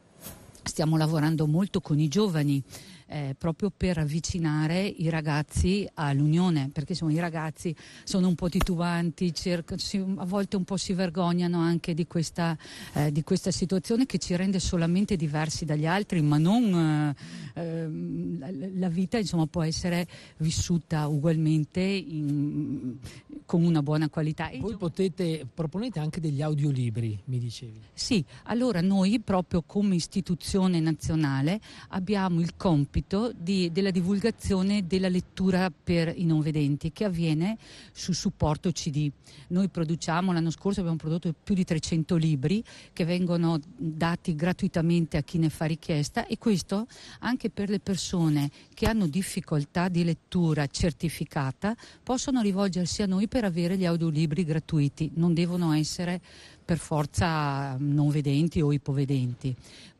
stiamo lavorando molto con i giovani eh, proprio per avvicinare i ragazzi all'unione, perché insomma, i ragazzi sono un po' titubanti, cercano, si, a volte un po' si vergognano anche di questa, eh, di questa, situazione che ci rende solamente diversi dagli altri, ma non eh, ehm, la vita insomma, può essere vissuta ugualmente in, con una buona qualità. Voi potete, proponete anche degli audiolibri, mi dicevi. Sì, allora noi proprio come istituzione nazionale abbiamo il compito compito di, della divulgazione della lettura per i non vedenti che avviene su supporto CD. Noi produciamo, l'anno scorso abbiamo prodotto più di 300 libri che vengono dati gratuitamente a chi ne fa richiesta e questo anche per le persone che hanno difficoltà di lettura certificata possono rivolgersi a noi per avere gli audiolibri gratuiti, non devono essere per forza non vedenti o ipovedenti.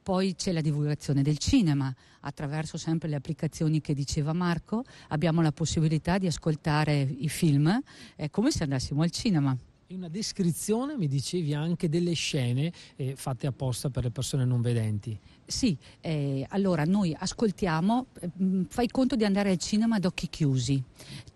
Poi c'è la divulgazione del cinema, attraverso sempre le applicazioni che diceva Marco, abbiamo la possibilità di ascoltare i film, è eh, come se andassimo al cinema una descrizione, mi dicevi, anche delle scene eh, fatte apposta per le persone non vedenti. Sì, eh, allora noi ascoltiamo, eh, mm, fai conto di andare al cinema ad occhi chiusi,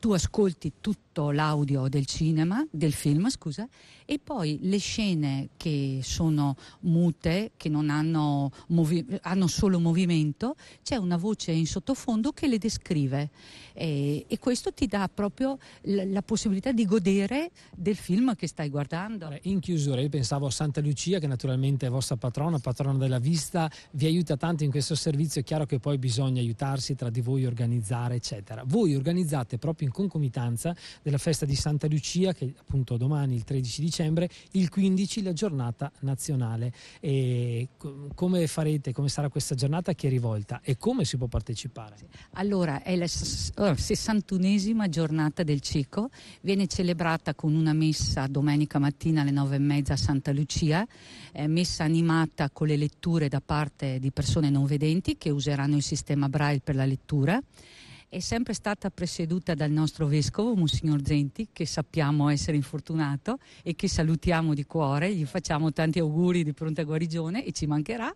tu ascolti tutto tutto l'audio del cinema, del film, scusa, e poi le scene che sono mute, che non hanno, movi- hanno solo movimento, c'è una voce in sottofondo che le descrive e, e questo ti dà proprio l- la possibilità di godere del film che stai guardando. In chiusura, io pensavo a Santa Lucia, che naturalmente è vostra patrona, patrona della vista, vi aiuta tanto in questo servizio, è chiaro che poi bisogna aiutarsi tra di voi, organizzare, eccetera. Voi organizzate proprio in concomitanza della festa di Santa Lucia, che appunto domani, il 13 dicembre, il 15 la giornata nazionale. E come farete, come sarà questa giornata, a chi è rivolta e come si può partecipare? Allora, è la 61esima giornata del ciclo, viene celebrata con una messa domenica mattina alle 9 e mezza a Santa Lucia, eh, messa animata con le letture da parte di persone non vedenti che useranno il sistema Braille per la lettura è sempre stata presieduta dal nostro vescovo, Monsignor Zenti, che sappiamo essere infortunato e che salutiamo di cuore, gli facciamo tanti auguri di pronta guarigione e ci mancherà.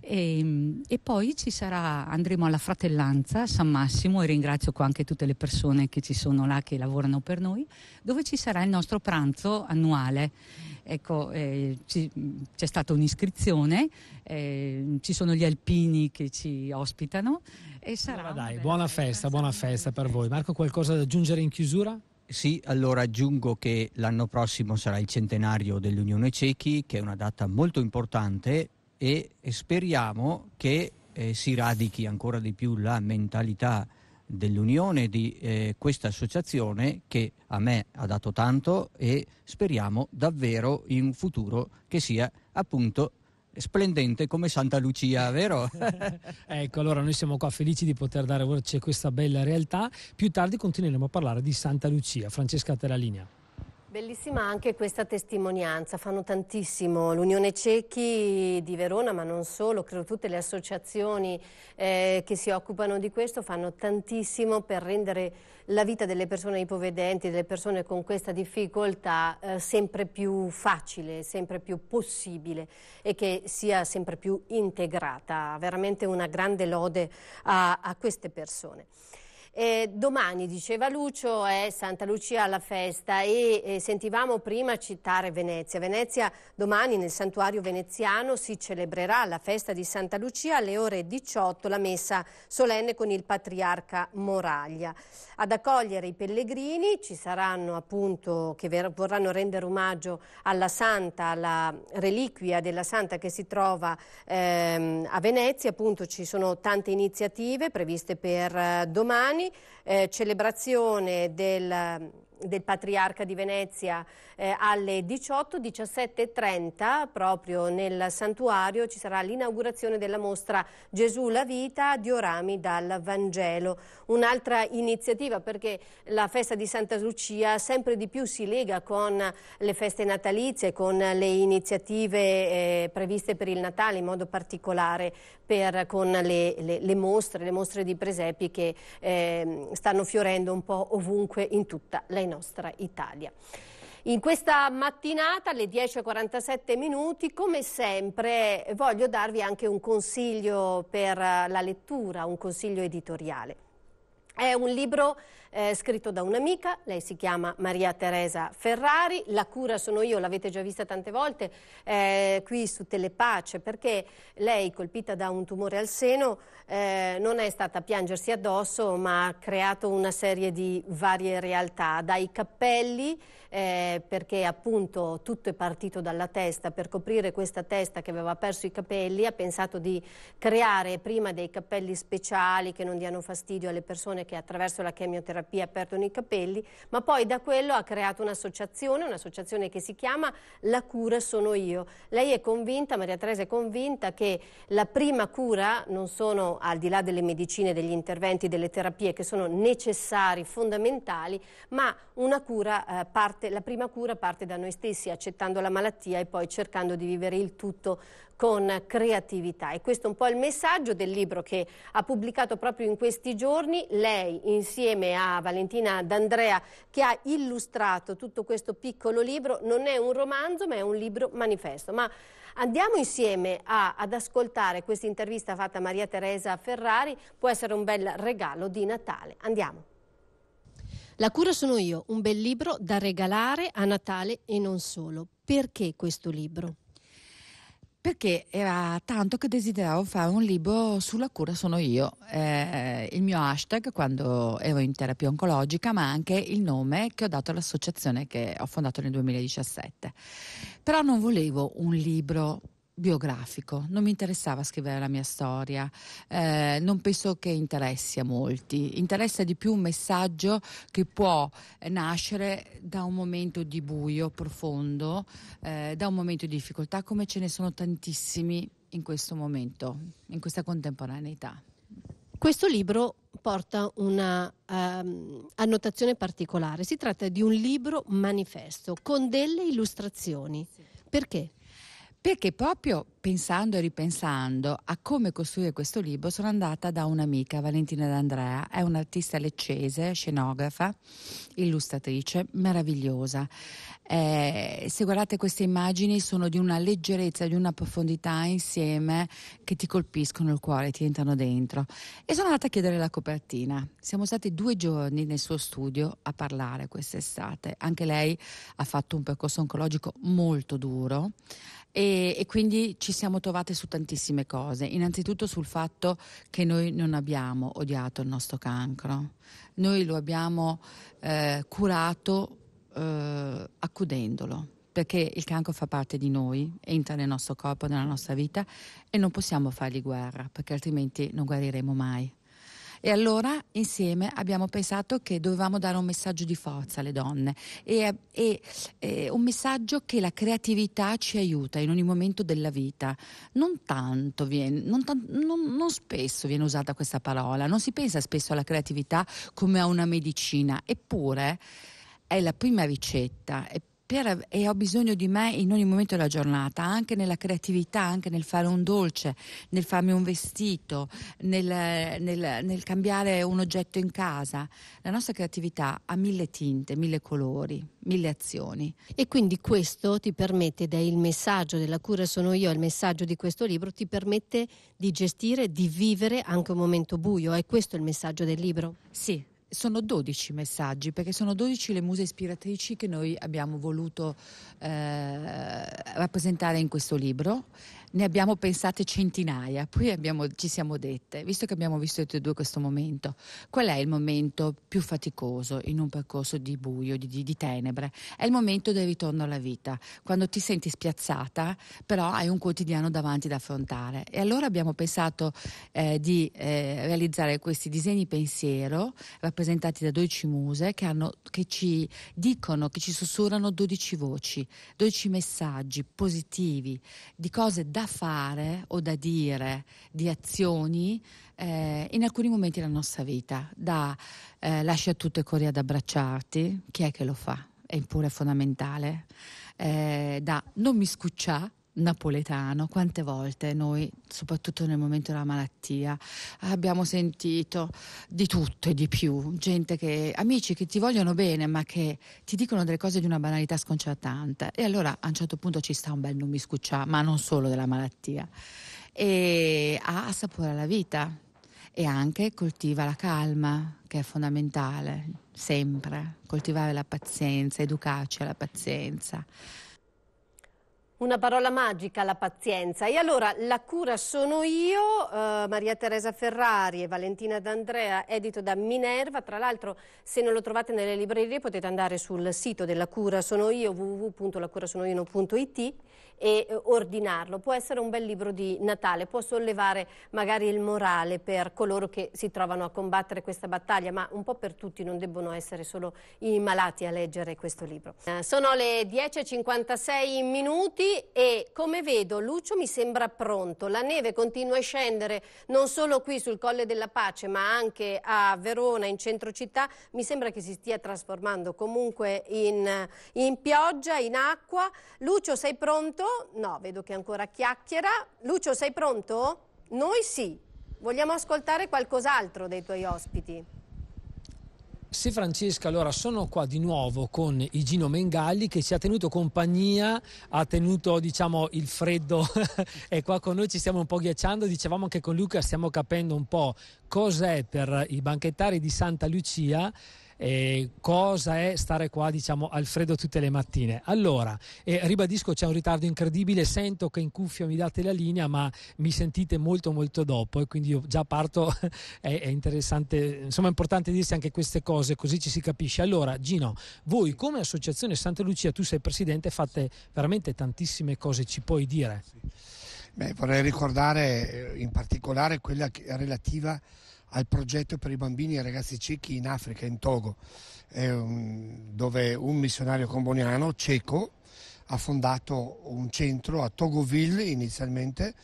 E, ehm, e, poi ci sarà, andremo alla fratellanza San Massimo e ringrazio qua anche tutte le persone che ci sono là che lavorano per noi, dove ci sarà il nostro pranzo annuale. Ecco, eh, ci, c'è stata un'iscrizione, eh, ci sono gli alpini che ci ospitano e sarà... Allora dai, buona festa, buona festa per voi. Marco, qualcosa da aggiungere in chiusura? Sì, allora aggiungo che l'anno prossimo sarà il centenario dell'Unione Cechi, che è una data molto importante e speriamo che eh, si radichi ancora di più la mentalità dell'unione di eh, questa associazione che a me ha dato tanto e speriamo davvero in un futuro che sia appunto splendente come Santa Lucia, vero? ecco, allora noi siamo qua felici di poter dare voce a questa bella realtà. Più tardi continueremo a parlare di Santa Lucia. Francesca, te la linea. Bellissima anche questa testimonianza, fanno tantissimo l'Unione Ciechi di Verona, ma non solo, credo tutte le associazioni eh, che si occupano di questo fanno tantissimo per rendere la vita delle persone ipovedenti, delle persone con questa difficoltà eh, sempre più facile, sempre più possibile e che sia sempre più integrata. Veramente una grande lode a, a queste persone. Eh, domani, diceva Lucio, è Santa Lucia alla festa e eh, sentivamo prima citare Venezia. Venezia domani nel santuario veneziano si celebrerà la festa di Santa Lucia alle ore 18, la messa solenne con il patriarca Moraglia. Ad accogliere i pellegrini ci saranno appunto che vorranno rendere omaggio alla santa, alla reliquia della santa che si trova ehm, a Venezia, appunto ci sono tante iniziative previste per eh, domani eh, celebrazione del del Patriarca di Venezia eh, alle 18.17.30 proprio nel santuario ci sarà l'inaugurazione della mostra Gesù la vita, diorami dal Vangelo. Un'altra iniziativa perché la festa di Santa Lucia sempre di più si lega con le feste natalizie, con le iniziative eh, previste per il Natale, in modo particolare per, con le, le, le, mostre, le mostre di presepi che eh, stanno fiorendo un po' ovunque in tutta la in nostra Italia. In questa mattinata alle 10.47 minuti, come sempre, voglio darvi anche un consiglio per la lettura, un consiglio editoriale. È un libro eh, scritto da un'amica, lei si chiama Maria Teresa Ferrari, la cura sono io, l'avete già vista tante volte eh, qui su Telepace, perché lei colpita da un tumore al seno eh, non è stata a piangersi addosso, ma ha creato una serie di varie realtà, dai cappelli, eh, perché appunto tutto è partito dalla testa, per coprire questa testa che aveva perso i capelli, ha pensato di creare prima dei cappelli speciali che non diano fastidio alle persone che attraverso la chemioterapia terapia perdono i capelli, ma poi da quello ha creato un'associazione, un'associazione che si chiama La cura sono io. Lei è convinta, Maria Teresa è convinta che la prima cura non sono al di là delle medicine, degli interventi, delle terapie che sono necessari, fondamentali, ma una cura, eh, parte, la prima cura parte da noi stessi, accettando la malattia e poi cercando di vivere il tutto con creatività. E questo è un po' il messaggio del libro che ha pubblicato proprio in questi giorni lei insieme a Valentina D'Andrea che ha illustrato tutto questo piccolo libro. Non è un romanzo ma è un libro manifesto. Ma Andiamo insieme a, ad ascoltare questa intervista fatta a Maria Teresa Ferrari, può essere un bel regalo di Natale. Andiamo. La cura sono io, un bel libro da regalare a Natale e non solo. Perché questo libro? perché era tanto che desideravo fare un libro sulla cura sono io, eh, il mio hashtag quando ero in terapia oncologica, ma anche il nome che ho dato all'associazione che ho fondato nel 2017. Però non volevo un libro biografico, non mi interessava scrivere la mia storia, eh, non penso che interessi a molti, interessa di più un messaggio che può eh, nascere da un momento di buio profondo, eh, da un momento di difficoltà come ce ne sono tantissimi in questo momento, in questa contemporaneità. Questo libro porta una um, annotazione particolare, si tratta di un libro manifesto con delle illustrazioni. Sì. Perché? perché proprio pensando e ripensando a come costruire questo libro sono andata da un'amica, Valentina D'Andrea, è un'artista leccese, scenografa, illustratrice, meravigliosa. Eh, se guardate queste immagini sono di una leggerezza, di una profondità insieme che ti colpiscono il cuore, ti entrano dentro. E sono andata a chiedere la copertina. Siamo stati due giorni nel suo studio a parlare quest'estate. Anche lei ha fatto un percorso oncologico molto duro e, e, quindi ci siamo trovate su tantissime cose. Innanzitutto sul fatto che noi non abbiamo odiato il nostro cancro, noi lo abbiamo eh, curato eh, accudendolo perché il cancro fa parte di noi, entra nel nostro corpo, nella nostra vita e non possiamo fargli guerra, perché altrimenti non guariremo mai. E allora insieme abbiamo pensato che dovevamo dare un messaggio di forza alle donne e, e, e un messaggio che la creatività ci aiuta in ogni momento della vita. Non tanto, viene, non, tan- non, non spesso viene usata questa parola, non si pensa spesso alla creatività come a una medicina, eppure è la prima ricetta, è per, e ho bisogno di me in ogni momento della giornata, anche nella creatività, anche nel fare un dolce, nel farmi un vestito, nel, nel, nel cambiare un oggetto in casa. La nostra creatività ha mille tinte, mille colori, mille azioni. E quindi questo ti permette, ed è il messaggio della cura sono io, il messaggio di questo libro, ti permette di gestire, di vivere anche un momento buio. È questo il messaggio del libro? Sì, sono 12 messaggi, perché sono 12 le muse ispiratrici che noi abbiamo voluto eh, rappresentare in questo libro ne abbiamo pensate centinaia, poi abbiamo, ci siamo dette, visto che abbiamo visto tutti e due questo momento, qual è il momento più faticoso in un percorso di buio, di, di, di tenebre? È il momento del ritorno alla vita, quando ti senti spiazzata, però hai un quotidiano davanti da affrontare. E allora abbiamo pensato eh, di eh, realizzare questi disegni pensiero rappresentati da 12 muse che, hanno, che ci dicono, che ci sussurrano 12 voci, 12 messaggi positivi di cose da fare o da dire, di azioni eh, in alcuni momenti della nostra vita, da eh, lascia tutto e corri ad abbracciarti, chi è che lo fa? È pure fondamentale, eh, da non mi scuccia napoletano, quante volte noi, soprattutto nel momento della malattia, abbiamo sentito di tutto e di più, gente che, amici che ti vogliono bene ma che ti dicono delle cose di una banalità sconcertante e allora a un certo punto ci sta un bel non mi scuccia, ma non solo della malattia e ha sapore alla vita e anche coltiva la calma che è fondamentale sempre, coltivare la pazienza, educarci alla pazienza. Una parola magica, la pazienza. E allora la cura sono io, eh, Maria Teresa Ferrari e Valentina D'Andrea, edito da Minerva. Tra l'altro, se non lo trovate nelle librerie potete andare sul sito della cura sono io, www.lacurasonoi.it e eh, ordinarlo. Può essere un bel libro di Natale, può sollevare magari il morale per coloro che si trovano a combattere questa battaglia, ma un po' per tutti non debbono essere solo i malati a leggere questo libro. Eh, sono le 10.56 minuti e come vedo Lucio mi sembra pronto. La neve continua a scendere non solo qui sul Colle della Pace, ma anche a Verona, in centro città. Mi sembra che si stia trasformando comunque in, in pioggia, in acqua. Lucio, sei pronto? pronto? No, vedo che ancora chiacchiera. Lucio, sei pronto? Noi sì. Vogliamo ascoltare qualcos'altro dei tuoi ospiti. Sì Francesca, allora sono qua di nuovo con Igino Mengalli che ci ha tenuto compagnia, ha tenuto diciamo il freddo, è qua con noi, ci stiamo un po' ghiacciando, dicevamo che con Luca stiamo capendo un po' cos'è per i banchettari di Santa Lucia eh, cosa è stare qua diciamo al freddo tutte le mattine. Allora, eh, ribadisco c'è un ritardo incredibile, sento che in cuffia mi date la linea ma mi sentite molto molto dopo e quindi io già parto, è, è, interessante, insomma è importante dirsi anche queste cose così ci si capisce. Allora Gino, voi come associazione Santa Lucia, tu sei presidente, fate veramente tantissime cose, ci puoi dire? Beh, vorrei ricordare eh, in particolare quella relativa al progetto per i bambini e i ragazzi ciechi in Africa, in Togo, dove un missionario comboniano cieco ha fondato un centro a Togoville inizialmente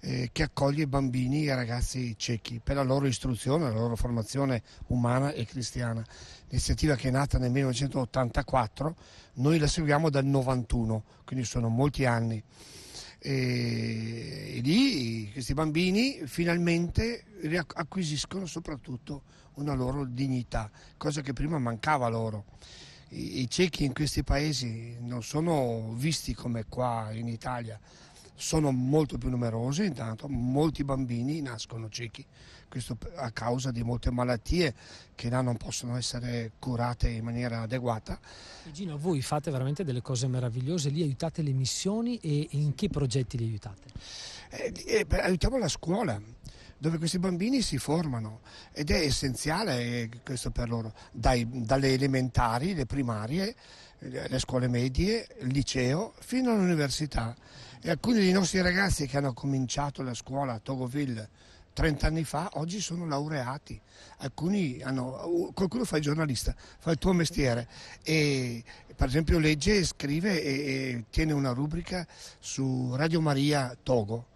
eh, che accoglie bambini e ragazzi ciechi per la loro istruzione, la loro formazione umana e cristiana. L'iniziativa che è nata nel 1984, noi la seguiamo dal 91, quindi sono molti anni e, e lì questi bambini finalmente acquisiscono soprattutto una loro dignità, cosa che prima mancava loro. I, I ciechi in questi paesi non sono visti come qua in Italia, sono molto più numerosi, intanto molti bambini nascono ciechi questo a causa di molte malattie che là non possono essere curate in maniera adeguata. Gino, voi fate veramente delle cose meravigliose, lì aiutate le missioni e in che progetti li aiutate? Eh, eh, aiutiamo la scuola dove questi bambini si formano ed è essenziale eh, questo per loro, Dai, dalle elementari, le primarie, le scuole medie, il liceo, fino all'università. E alcuni dei nostri ragazzi che hanno cominciato la scuola a Togoville 30 anni fa, oggi sono laureati. Alcuni hanno, qualcuno fa il giornalista, fa il tuo mestiere e per esempio legge, scrive e, e tiene una rubrica su Radio Maria Togo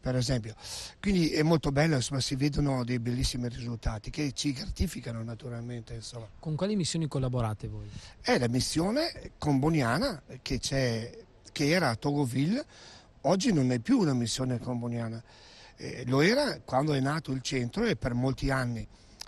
per esempio. Quindi è molto bello, insomma, si vedono dei bellissimi risultati che ci gratificano naturalmente. Insomma. Con quali missioni collaborate voi? È eh, la missione comboniana che, che era a Togoville, oggi non è più una missione comboniana eh, lo era quando è nato il centro e per molti anni.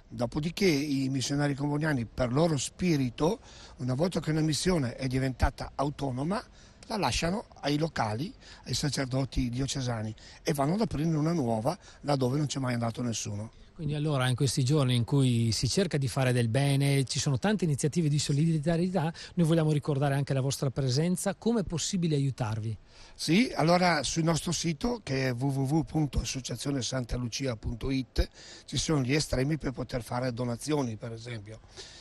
Dopodiché i missionari comuniani, per loro spirito, una volta che una missione è diventata autonoma, la lasciano ai locali, ai sacerdoti diocesani e vanno ad aprirne una nuova laddove non c'è mai andato nessuno. Quindi allora in questi giorni in cui si cerca di fare del bene, ci sono tante iniziative di solidarietà, noi vogliamo ricordare anche la vostra presenza, come è possibile aiutarvi? Sì, allora sul nostro sito che è www.associazionesantalucia.it ci sono gli estremi per poter fare donazioni per esempio,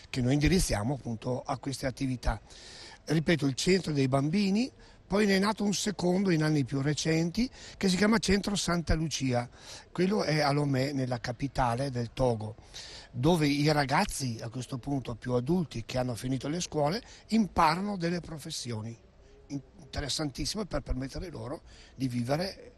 che noi indirizziamo appunto a queste attività. Ripeto, il centro dei bambini poi ne è nato un secondo in anni più recenti che si chiama Centro Santa Lucia, quello è a Lomé, nella capitale del Togo, dove i ragazzi, a questo punto più adulti, che hanno finito le scuole, imparano delle professioni interessantissime per permettere loro di vivere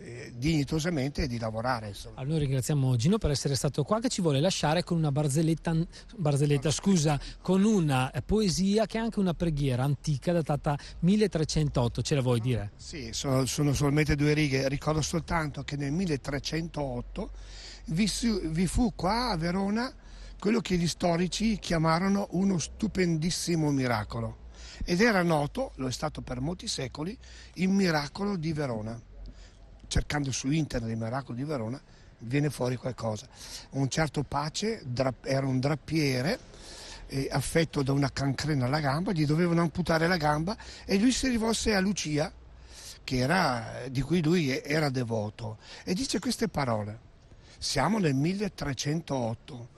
eh, dignitosamente e di lavorare. Insomma. Allora ringraziamo Gino per essere stato qua che ci vuole lasciare con una barzelletta, barzelletta scusa, con una poesia che è anche una preghiera antica datata 1308, ce la vuoi dire? Sì, sono, sono solamente due righe, ricordo soltanto che nel 1308 vi, vi fu qua a Verona quello che gli storici chiamarono uno stupendissimo miracolo ed era noto, lo è stato per molti secoli, il miracolo di Verona cercando su internet i miracoli di Verona, viene fuori qualcosa. Un certo Pace era un drappiere eh, affetto da una cancrena alla gamba, gli dovevano amputare la gamba e lui si rivolse a Lucia, era, di cui lui era devoto, e dice queste parole. Siamo nel 1308.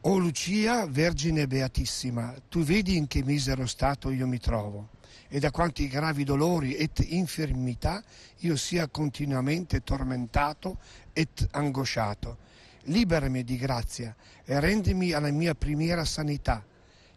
O Lucia, Vergine Beatissima, tu vedi in che misero stato io mi trovo e da quanti gravi dolori et infermità io sia continuamente tormentato et angosciato. Liberami di grazia e rendimi alla mia primiera sanità,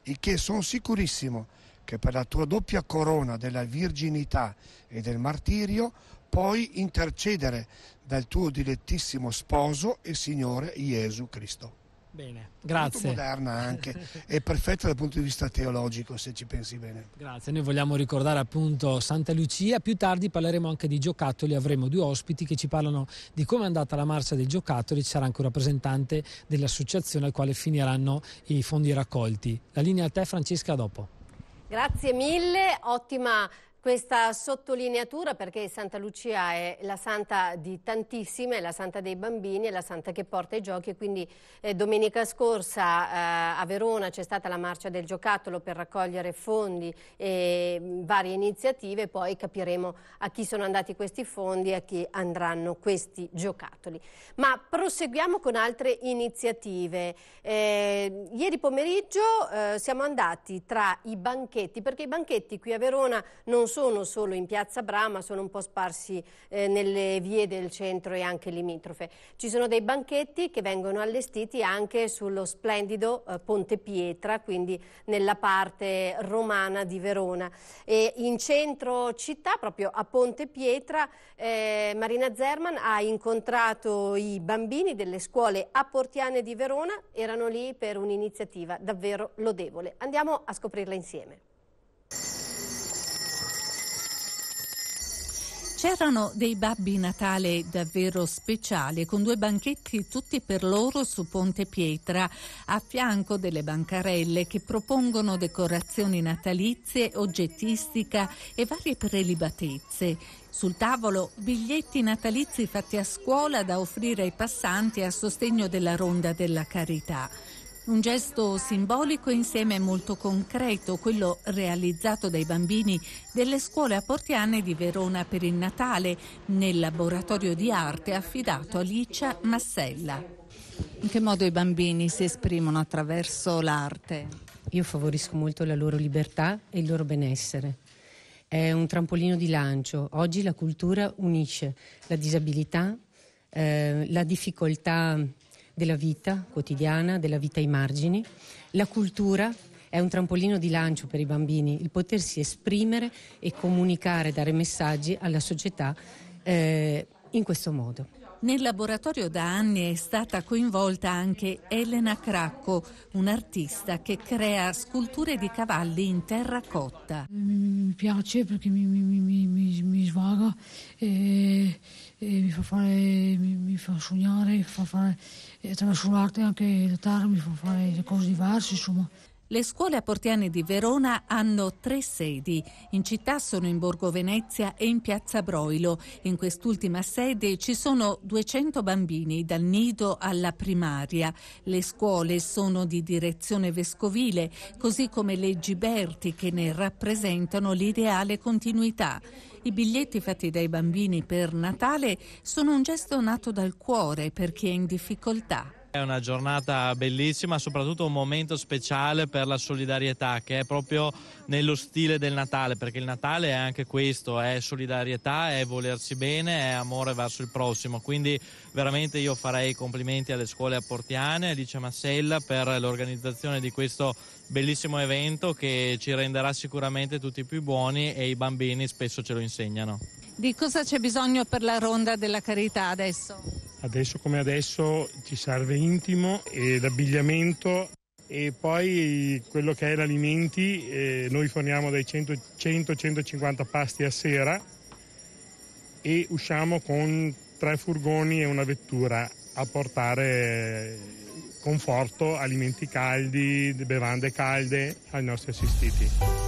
il che sono sicurissimo che per la tua doppia corona della virginità e del martirio puoi intercedere dal tuo dilettissimo sposo e Signore Gesù Cristo. Bene, grazie. Molto moderna anche, e perfetta dal punto di vista teologico se ci pensi bene. Grazie, noi vogliamo ricordare appunto Santa Lucia, più tardi parleremo anche di giocattoli, avremo due ospiti che ci parlano di come è andata la marcia dei giocattoli, ci sarà anche un rappresentante dell'associazione al quale finiranno i fondi raccolti. La linea a te Francesca, dopo. Grazie mille, ottima questa sottolineatura perché Santa Lucia è la santa di tantissime, è la santa dei bambini, è la santa che porta i giochi quindi eh, domenica scorsa eh, a Verona c'è stata la marcia del giocattolo per raccogliere fondi e varie iniziative, poi capiremo a chi sono andati questi fondi e a chi andranno questi giocattoli. Ma proseguiamo con altre iniziative. Eh, ieri pomeriggio eh, siamo andati tra i banchetti perché i banchetti qui a Verona non sono solo in piazza Brama, sono un po' sparsi eh, nelle vie del centro e anche limitrofe. Ci sono dei banchetti che vengono allestiti anche sullo splendido eh, Ponte Pietra, quindi nella parte romana di Verona. E in centro città, proprio a Ponte Pietra, eh, Marina Zerman ha incontrato i bambini delle scuole aportiane di Verona, erano lì per un'iniziativa davvero lodevole. Andiamo a scoprirla insieme. C'erano dei babbi Natale davvero speciali, con due banchetti tutti per loro su Ponte Pietra, a fianco delle bancarelle che propongono decorazioni natalizie, oggettistica e varie prelibatezze. Sul tavolo biglietti natalizi fatti a scuola da offrire ai passanti a sostegno della Ronda della Carità. Un gesto simbolico insieme molto concreto, quello realizzato dai bambini delle scuole aportiane di Verona per il Natale nel laboratorio di arte affidato a Licia Massella. In che modo i bambini si esprimono attraverso l'arte? Io favorisco molto la loro libertà e il loro benessere. È un trampolino di lancio. Oggi la cultura unisce la disabilità, eh, la difficoltà della vita quotidiana, della vita ai margini. La cultura è un trampolino di lancio per i bambini, il potersi esprimere e comunicare, dare messaggi alla società eh, in questo modo. Nel laboratorio da anni è stata coinvolta anche Elena Cracco, un'artista che crea sculture di cavalli in terracotta. Mi piace perché mi, mi, mi, mi svaga e, e, mi fa fare, mi, fa sognare, fa fare, attraverso eh, l'arte anche la terra mi fa fare cose diverse. Insomma. Le scuole a Portiani di Verona hanno tre sedi. In città sono in Borgo Venezia e in Piazza Broilo. In quest'ultima sede ci sono 200 bambini dal nido alla primaria. Le scuole sono di direzione vescovile, così come le Giberti che ne rappresentano l'ideale continuità. I biglietti fatti dai bambini per Natale sono un gesto nato dal cuore per chi è in difficoltà. È una giornata bellissima, soprattutto un momento speciale per la solidarietà che è proprio nello stile del Natale, perché il Natale è anche questo, è solidarietà, è volersi bene, è amore verso il prossimo. Quindi veramente io farei complimenti alle scuole apportiane, Alice Massella per l'organizzazione di questo bellissimo evento che ci renderà sicuramente tutti più buoni e i bambini spesso ce lo insegnano. Di cosa c'è bisogno per la ronda della carità adesso? Adesso come adesso ci serve intimo ed abbigliamento e poi quello che è l'alimenti, eh, noi forniamo dai 100-150 pasti a sera e usciamo con tre furgoni e una vettura a portare eh, conforto, alimenti caldi, bevande calde ai nostri assistiti.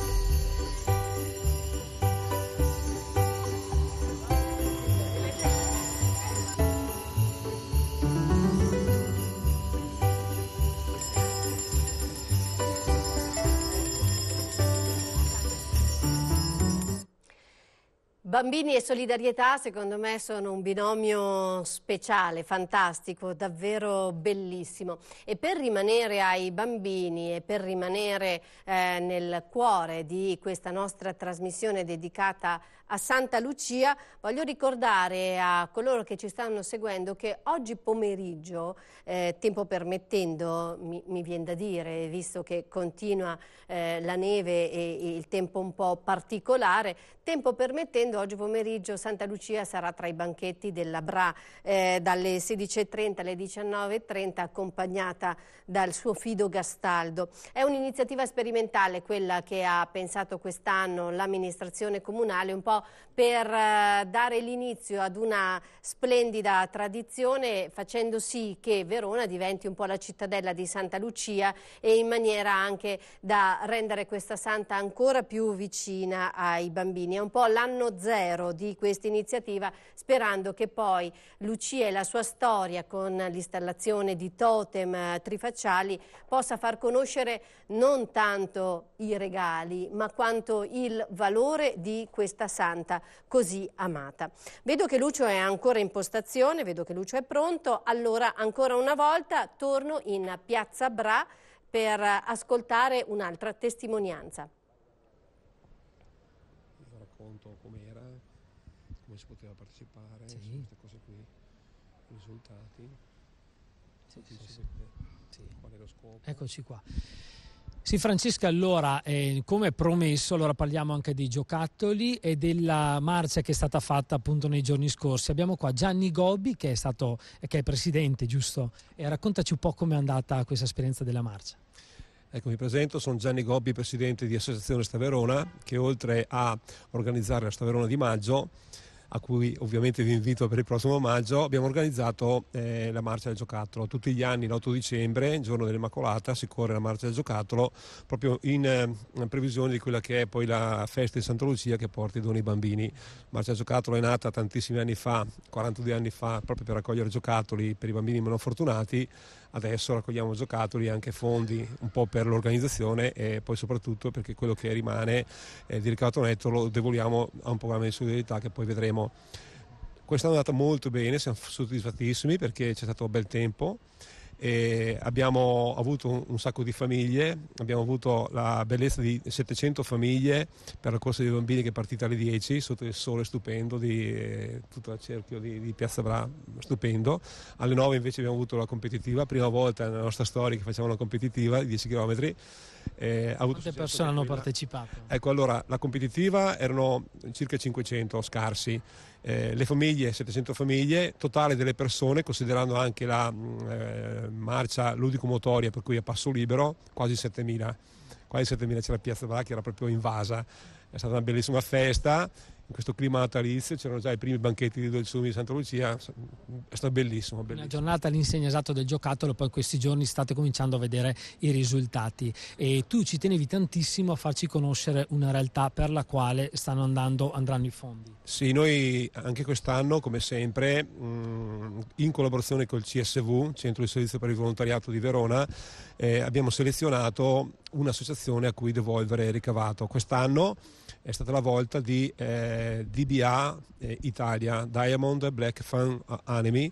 Bambini e solidarietà secondo me sono un binomio speciale, fantastico, davvero bellissimo e per rimanere ai bambini e per rimanere eh, nel cuore di questa nostra trasmissione dedicata a Santa Lucia. Voglio ricordare a coloro che ci stanno seguendo che oggi pomeriggio, eh, tempo permettendo, mi, mi, viene da dire, visto che continua eh, la neve e, e il tempo un po' particolare, tempo permettendo oggi pomeriggio Santa Lucia sarà tra i banchetti della BRA eh, dalle 16.30 alle 19.30 accompagnata dal suo fido Gastaldo. È un'iniziativa sperimentale quella che ha pensato quest'anno l'amministrazione comunale un po' per eh, dare l'inizio ad una splendida tradizione facendo sì che Verona diventi un po' la cittadella di Santa Lucia e in maniera anche da rendere questa santa ancora più vicina ai bambini. È un po' l'anno zero di questa iniziativa sperando che poi Lucia e la sua storia con l'installazione di totem eh, trifacciali possa far conoscere non tanto i regali ma quanto il valore di questa santa Ottanta, così amata. Vedo che Lucio è ancora in postazione, vedo che Lucio è pronto, allora ancora una volta torno in Piazza Bra per ascoltare un'altra testimonianza. Io racconto com'era, come si poteva partecipare, sì. queste cose qui, i risultati, sì, sì, sì. qual è lo scopo. Eccoci qua. Sì, Francesca, allora, eh, come promesso, allora parliamo anche dei giocattoli e della marcia che è stata fatta appunto nei giorni scorsi. Abbiamo qua Gianni Gobbi, che è, stato, eh, che è presidente, giusto? E raccontaci un po' come è andata questa esperienza della marcia. Ecco, mi presento, sono Gianni Gobbi, presidente di Associazione Staverona, che oltre a organizzare la Staverona di maggio a cui ovviamente vi invito per il prossimo maggio, abbiamo organizzato eh, la Marcia del Giocattolo. Tutti gli anni, l'8 dicembre, giorno dell'Immacolata, si corre la Marcia del Giocattolo proprio in, in eh, previsione di quella che è poi la festa di Santa Lucia che porta i doni ai bambini. La Marcia del Giocattolo è nata tantissimi anni fa, 42 anni fa, proprio per raccogliere giocattoli per i bambini meno fortunati adesso raccogliamo giocattoli e anche fondi un po' per l'organizzazione e poi soprattutto perché quello che rimane eh, di Riccardo Netto lo devoliamo a un programma di solidarietà che poi vedremo. Quest'anno è andata molto bene, siamo soddisfattissimi perché c'è stato bel tempo e abbiamo avuto un, un, sacco di famiglie, abbiamo avuto la bellezza di 700 famiglie per la corsa dei bambini che è partita alle 10 sotto il sole stupendo di eh, tutto il cerchio di, di, Piazza Bra, stupendo. Alle 9 invece abbiamo avuto la competitiva, prima volta nella nostra storia che facciamo una competitiva di 10 km eh, Quante persone hanno partecipato? Ecco, allora, la competitiva erano circa 500 scarsi, eh, le famiglie 700 famiglie, totale delle persone, considerando anche la mm, eh, marcia ludico-motoria, per cui a passo libero, quasi 7000. Quasi 7000 c'era la piazza là che era proprio invasa. È stata una bellissima festa in questo clima natalizio, c'erano già i primi banchetti di dolciumi di Santa Lucia, è stato bellissimo, bellissimo. Una giornata all'insegna esatto del giocattolo, poi questi giorni state cominciando a vedere i risultati e tu ci tenevi tantissimo a farci conoscere una realtà per la quale stanno andando, andranno i fondi. Sì, noi anche quest'anno, come sempre, mm, in collaborazione col CSV, Centro di Servizio per il Volontariato di Verona, eh, abbiamo selezionato un'associazione a cui devolvere ricavato. Quest'anno è stata la volta di eh, DBA eh, Italia, Diamond Black Fan Anime,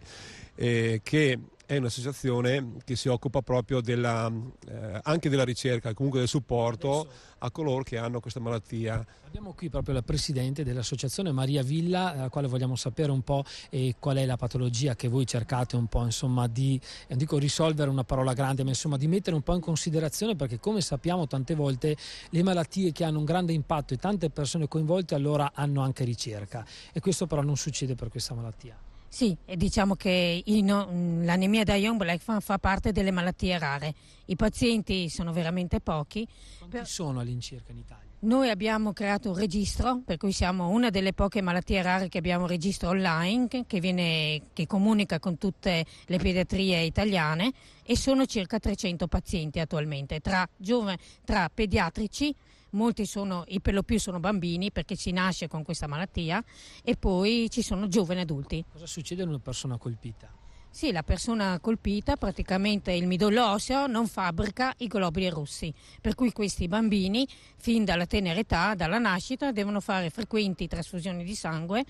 eh, che è un'associazione che si occupa proprio della, eh, anche della ricerca, comunque del supporto a coloro che hanno questa malattia. Abbiamo qui proprio la presidente dell'associazione Maria Villa, alla quale vogliamo sapere un po' eh, qual è la patologia che voi cercate un po' insomma, di, non eh, dico risolvere una parola grande, ma insomma di mettere un po' in considerazione perché come sappiamo tante volte le malattie che hanno un grande impatto e tante persone coinvolte allora hanno anche ricerca e questo però non succede per questa malattia. Sì, diciamo che in, mm, l'anemia da Young Blackfan fa parte delle malattie rare. I pazienti sono veramente pochi. Quanti per... sono all'incirca in Italia? Noi abbiamo creato un registro, per cui siamo una delle poche malattie rare che abbiamo un registro online che, viene, che comunica con tutte le pediatrie italiane e sono circa 300 pazienti attualmente, tra, giovani, tra pediatrici, molti sono, per lo più sono bambini perché ci nasce con questa malattia e poi ci sono giovani adulti. Cosa succede a una persona colpita? Sì, la persona colpita praticamente il midollo osseo non fabbrica i globuli rossi, per cui questi bambini fin dalla tenera età, dalla nascita, devono fare frequenti trasfusioni di sangue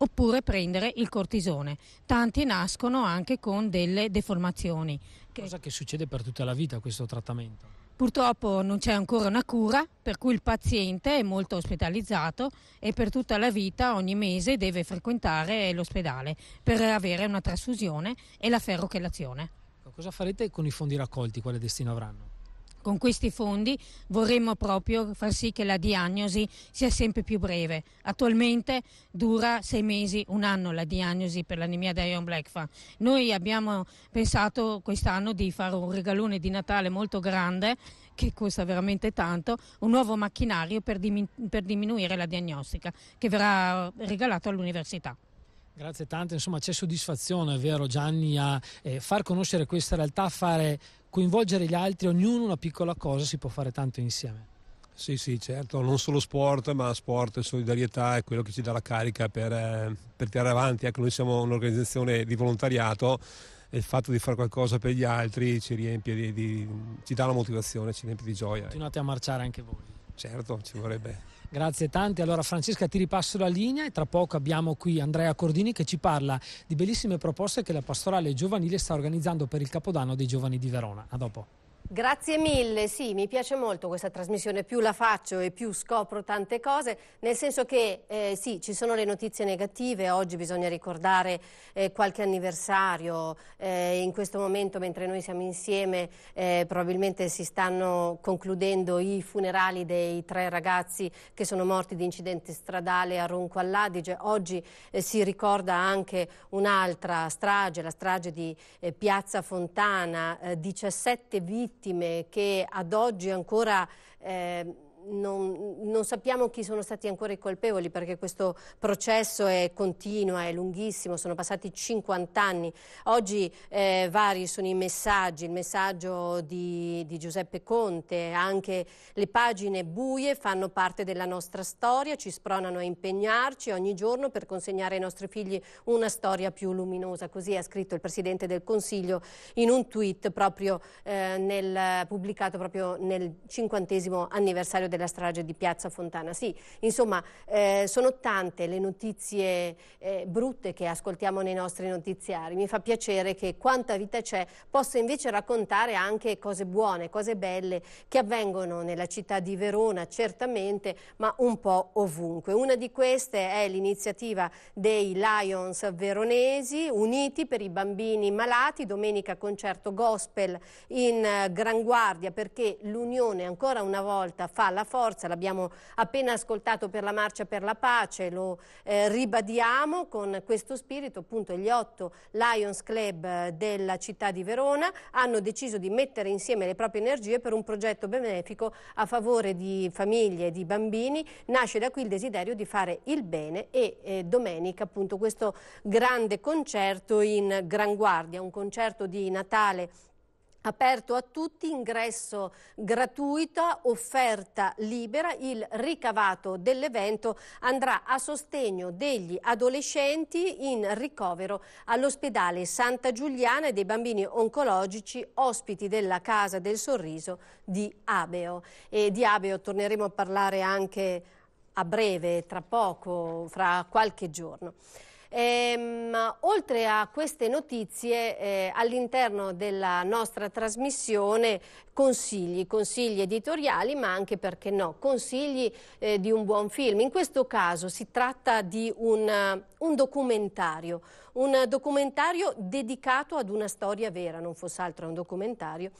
oppure prendere il cortisone. Tanti nascono anche con delle deformazioni. Cosa che succede per tutta la vita questo trattamento? Purtroppo non c'è ancora una cura, per cui il paziente è molto ospedalizzato e per tutta la vita ogni mese deve frequentare l'ospedale per avere una trasfusione e la ferrochelazione. Cosa farete con i fondi raccolti? Quale destino avranno? Con questi fondi vorremmo proprio far sì che la diagnosi sia sempre più breve. Attualmente dura sei mesi, un anno la diagnosi per l'anemia da Iron Blackfa. Noi abbiamo pensato quest'anno di fare un regalone di Natale molto grande che costa veramente tanto, un nuovo macchinario per, diminu- per diminuire la diagnostica che verrà regalato all'università. Grazie tante, insomma c'è soddisfazione, è vero Gianni, a eh, far conoscere questa realtà, a fare coinvolgere gli altri, ognuno una piccola cosa, si può fare tanto insieme. Sì, sì, certo, non solo sport, ma sport e solidarietà è quello che ci dà la carica per, eh, per tirare avanti. Ecco, noi siamo un'organizzazione di volontariato e il fatto di fare qualcosa per gli altri ci riempie di, di ci dà la motivazione, ci riempie di gioia. Continuate a marciare anche voi. Certo, ci vorrebbe. Grazie tante. Allora Francesca ti ripasso la linea e tra poco abbiamo qui Andrea Cordini che ci parla di bellissime proposte che la pastorale giovanile sta organizzando per il Capodanno dei giovani di Verona. A dopo. Grazie mille, sì, mi piace molto questa trasmissione, più la faccio e più scopro tante cose, nel senso che eh, sì, ci sono le notizie negative, oggi bisogna ricordare eh, qualche anniversario, eh, in questo momento mentre noi siamo insieme eh, probabilmente si stanno concludendo i funerali dei tre ragazzi che sono morti di incidente stradale a Ronco all'Adige, oggi eh, si ricorda anche un'altra strage, la strage di eh, Piazza Fontana, 17 vittime vittime che ad oggi ancora eh, non, non, sappiamo chi sono stati ancora i colpevoli perché questo processo è continuo, è lunghissimo, sono passati 50 anni. Oggi eh, vari sono i messaggi, il messaggio di, di, Giuseppe Conte, anche le pagine buie fanno parte della nostra storia, ci spronano a impegnarci ogni giorno per consegnare ai nostri figli una storia più luminosa. Così ha scritto il Presidente del Consiglio in un tweet proprio, eh, nel, pubblicato proprio nel cinquantesimo anniversario della della strage di Piazza Fontana. Sì, insomma, eh, sono tante le notizie eh, brutte che ascoltiamo nei nostri notiziari. Mi fa piacere che Quanta vita c'è possa invece raccontare anche cose buone, cose belle che avvengono nella città di Verona, certamente, ma un po' ovunque. Una di queste è l'iniziativa dei Lions veronesi, uniti per i bambini malati, domenica concerto gospel in eh, Gran Guardia perché l'Unione ancora una volta fa la forza, l'abbiamo appena ascoltato per la Marcia per la Pace, lo eh, ribadiamo con questo spirito, appunto gli otto Lions Club eh, della città di Verona hanno deciso di mettere insieme le proprie energie per un progetto benefico a favore di famiglie e di bambini, nasce da qui il desiderio di fare il bene e eh, domenica appunto questo grande concerto in Gran Guardia, un concerto di Natale aperto a tutti, ingresso gratuito, offerta libera. Il ricavato dell'evento andrà a sostegno degli adolescenti in ricovero all'ospedale Santa Giuliana e dei bambini oncologici ospiti della Casa del Sorriso di Abeo. E di Abeo torneremo a parlare anche a breve, tra poco, fra qualche giorno. Ehm, oltre a queste notizie, eh, all'interno della nostra trasmissione consigli, consigli editoriali, ma anche, perché no, consigli eh, di un buon film. In questo caso si tratta di un, eh, un documentario, un documentario dedicato ad una storia vera, non fosse altro un documentario,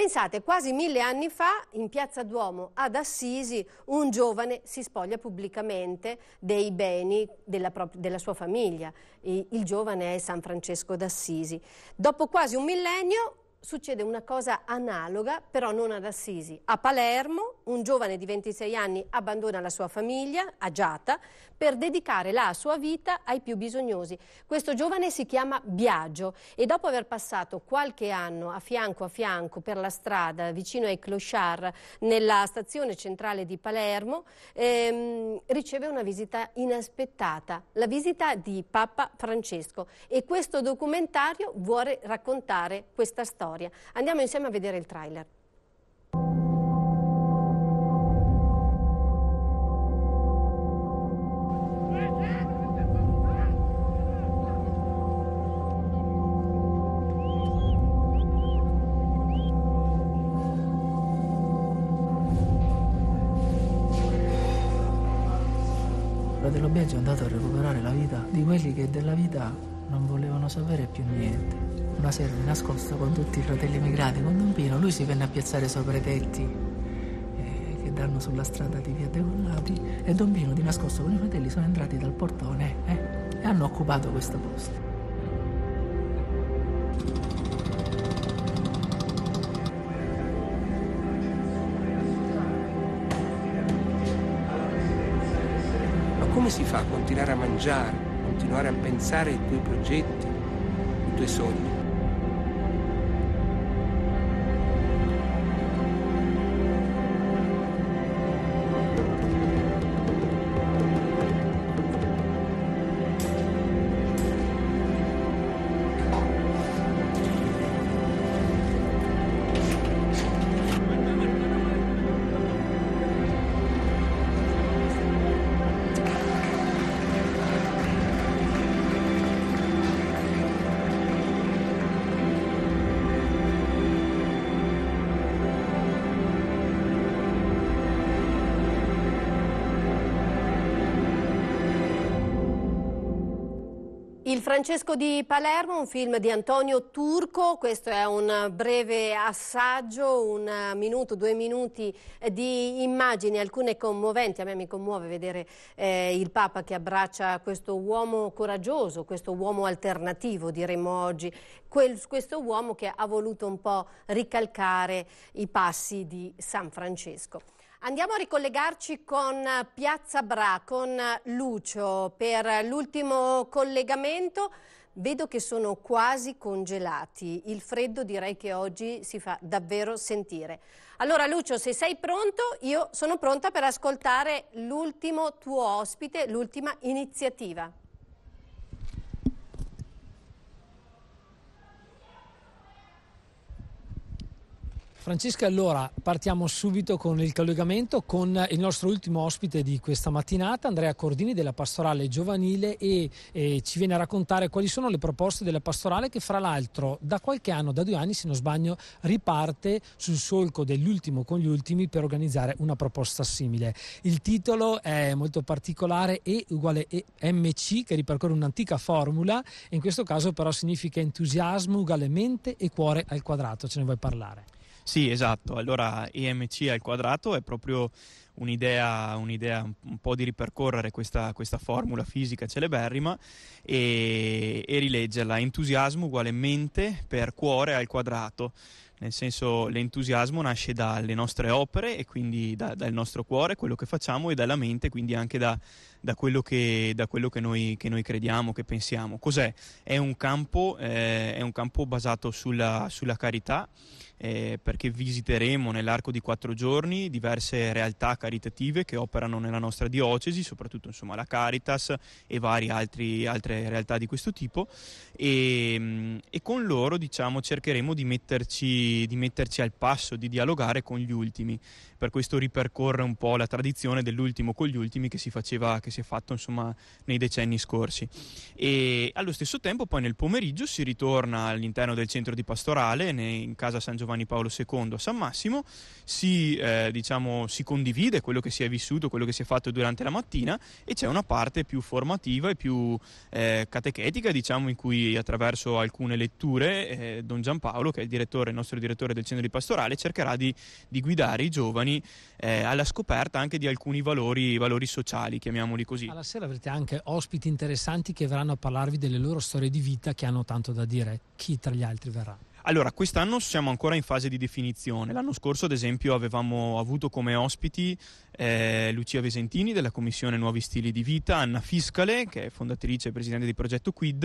Pensate, quasi mille anni fa, in piazza Duomo ad Assisi, un giovane si spoglia pubblicamente dei beni della, della sua famiglia. Il giovane è San Francesco d'Assisi. Dopo quasi un millennio, succede una cosa analoga, però non ad Assisi. A Palermo un giovane di 26 anni abbandona la sua famiglia, agiata, per dedicare la sua vita ai più bisognosi. Questo giovane si chiama Biagio e dopo aver passato qualche anno a fianco a fianco per la strada vicino ai Clochard nella stazione centrale di Palermo, ehm, riceve una visita inaspettata, la visita di Papa Francesco e questo documentario vuole raccontare questa storia storia. Andiamo insieme a vedere il trailer. Fratello Biagio è andato a recuperare la vita di quelli che della vita non volevano sapere più niente. Una sera di nascosto con tutti i fratelli immigrati, con Don Pino, lui si venne a piazzare sopra i tetti eh, che danno sulla strada di Via De Collati e Don Pino di nascosto con i fratelli sono entrati dal portone eh, e hanno occupato questo posto. come si fa a continuare a mangiare, continuare a pensare ai tuoi progetti, ai tuoi sogni? Il Francesco di Palermo, un film di Antonio Turco, questo è un breve assaggio, un minuto, due minuti eh, di immagini, alcune commoventi, a me mi commuove vedere eh, il Papa che abbraccia questo uomo coraggioso, questo uomo alternativo diremmo oggi, Quel, questo uomo che ha voluto un po' ricalcare i passi di San Francesco. Andiamo a ricollegarci con eh, Piazza Bra, con eh, Lucio, per eh, l'ultimo collegamento. Vedo che sono quasi congelati, il freddo direi che oggi si fa davvero sentire. Allora Lucio, se sei pronto, io sono pronta per ascoltare l'ultimo tuo ospite, l'ultima iniziativa. Francesca, allora partiamo subito con il collegamento con il nostro ultimo ospite di questa mattinata, Andrea Cordini della Pastorale Giovanile e, e ci viene a raccontare quali sono le proposte della Pastorale che fra l'altro da qualche anno, da due anni se non sbaglio, riparte sul solco dell'ultimo con gli ultimi per organizzare una proposta simile. Il titolo è molto particolare E uguale e MC che ripercorre un'antica formula, in questo caso però significa entusiasmo uguale mente e cuore al quadrato, ce ne vuoi parlare? Sì, esatto. Allora EMC al quadrato è proprio un'idea, un'idea un po' di ripercorrere questa, questa formula fisica celeberrima e, e rileggerla. Entusiasmo uguale mente per cuore al quadrato nel senso l'entusiasmo nasce dalle nostre opere e quindi da, dal nostro cuore, quello che facciamo e dalla mente, quindi anche da, da quello che, da quello che, noi, che noi, crediamo, che pensiamo. Cos'è? È un campo, eh, è un campo basato sulla, sulla carità. Eh, perché visiteremo nell'arco di quattro giorni diverse realtà caritative che operano nella nostra diocesi, soprattutto insomma, la Caritas e varie altri, altre realtà di questo tipo e, mm, e con loro diciamo, cercheremo di metterci, di metterci, al passo, di dialogare con gli ultimi. Per questo ripercorre un po' la tradizione dell'ultimo con gli ultimi che si faceva, che si si è fatto insomma, nei decenni scorsi. E allo stesso tempo poi nel pomeriggio si ritorna all'interno del centro di pastorale, in casa San Giovanni Paolo II a San Massimo, si, eh, diciamo, si condivide quello che si è vissuto, quello che si è fatto durante la mattina e c'è una parte più formativa e più eh, catechetica, diciamo, in cui attraverso alcune letture eh, Don Giampaolo, che è il, direttore, il nostro direttore del centro di pastorale, cercherà di, di guidare i giovani eh, alla scoperta anche di alcuni valori, valori sociali, chiamiamoli chiamiamoli così. Alla sera avrete anche ospiti interessanti che verranno a parlarvi delle loro storie di vita che hanno tanto da dire. Chi tra gli altri verrà? Allora, quest'anno siamo ancora in fase di definizione. L'anno scorso, ad esempio, avevamo avuto come ospiti eh, Lucia Vesentini della Commissione Nuovi Stili di Vita, Anna Fiscale, che è fondatrice e presidente di progetto Quid,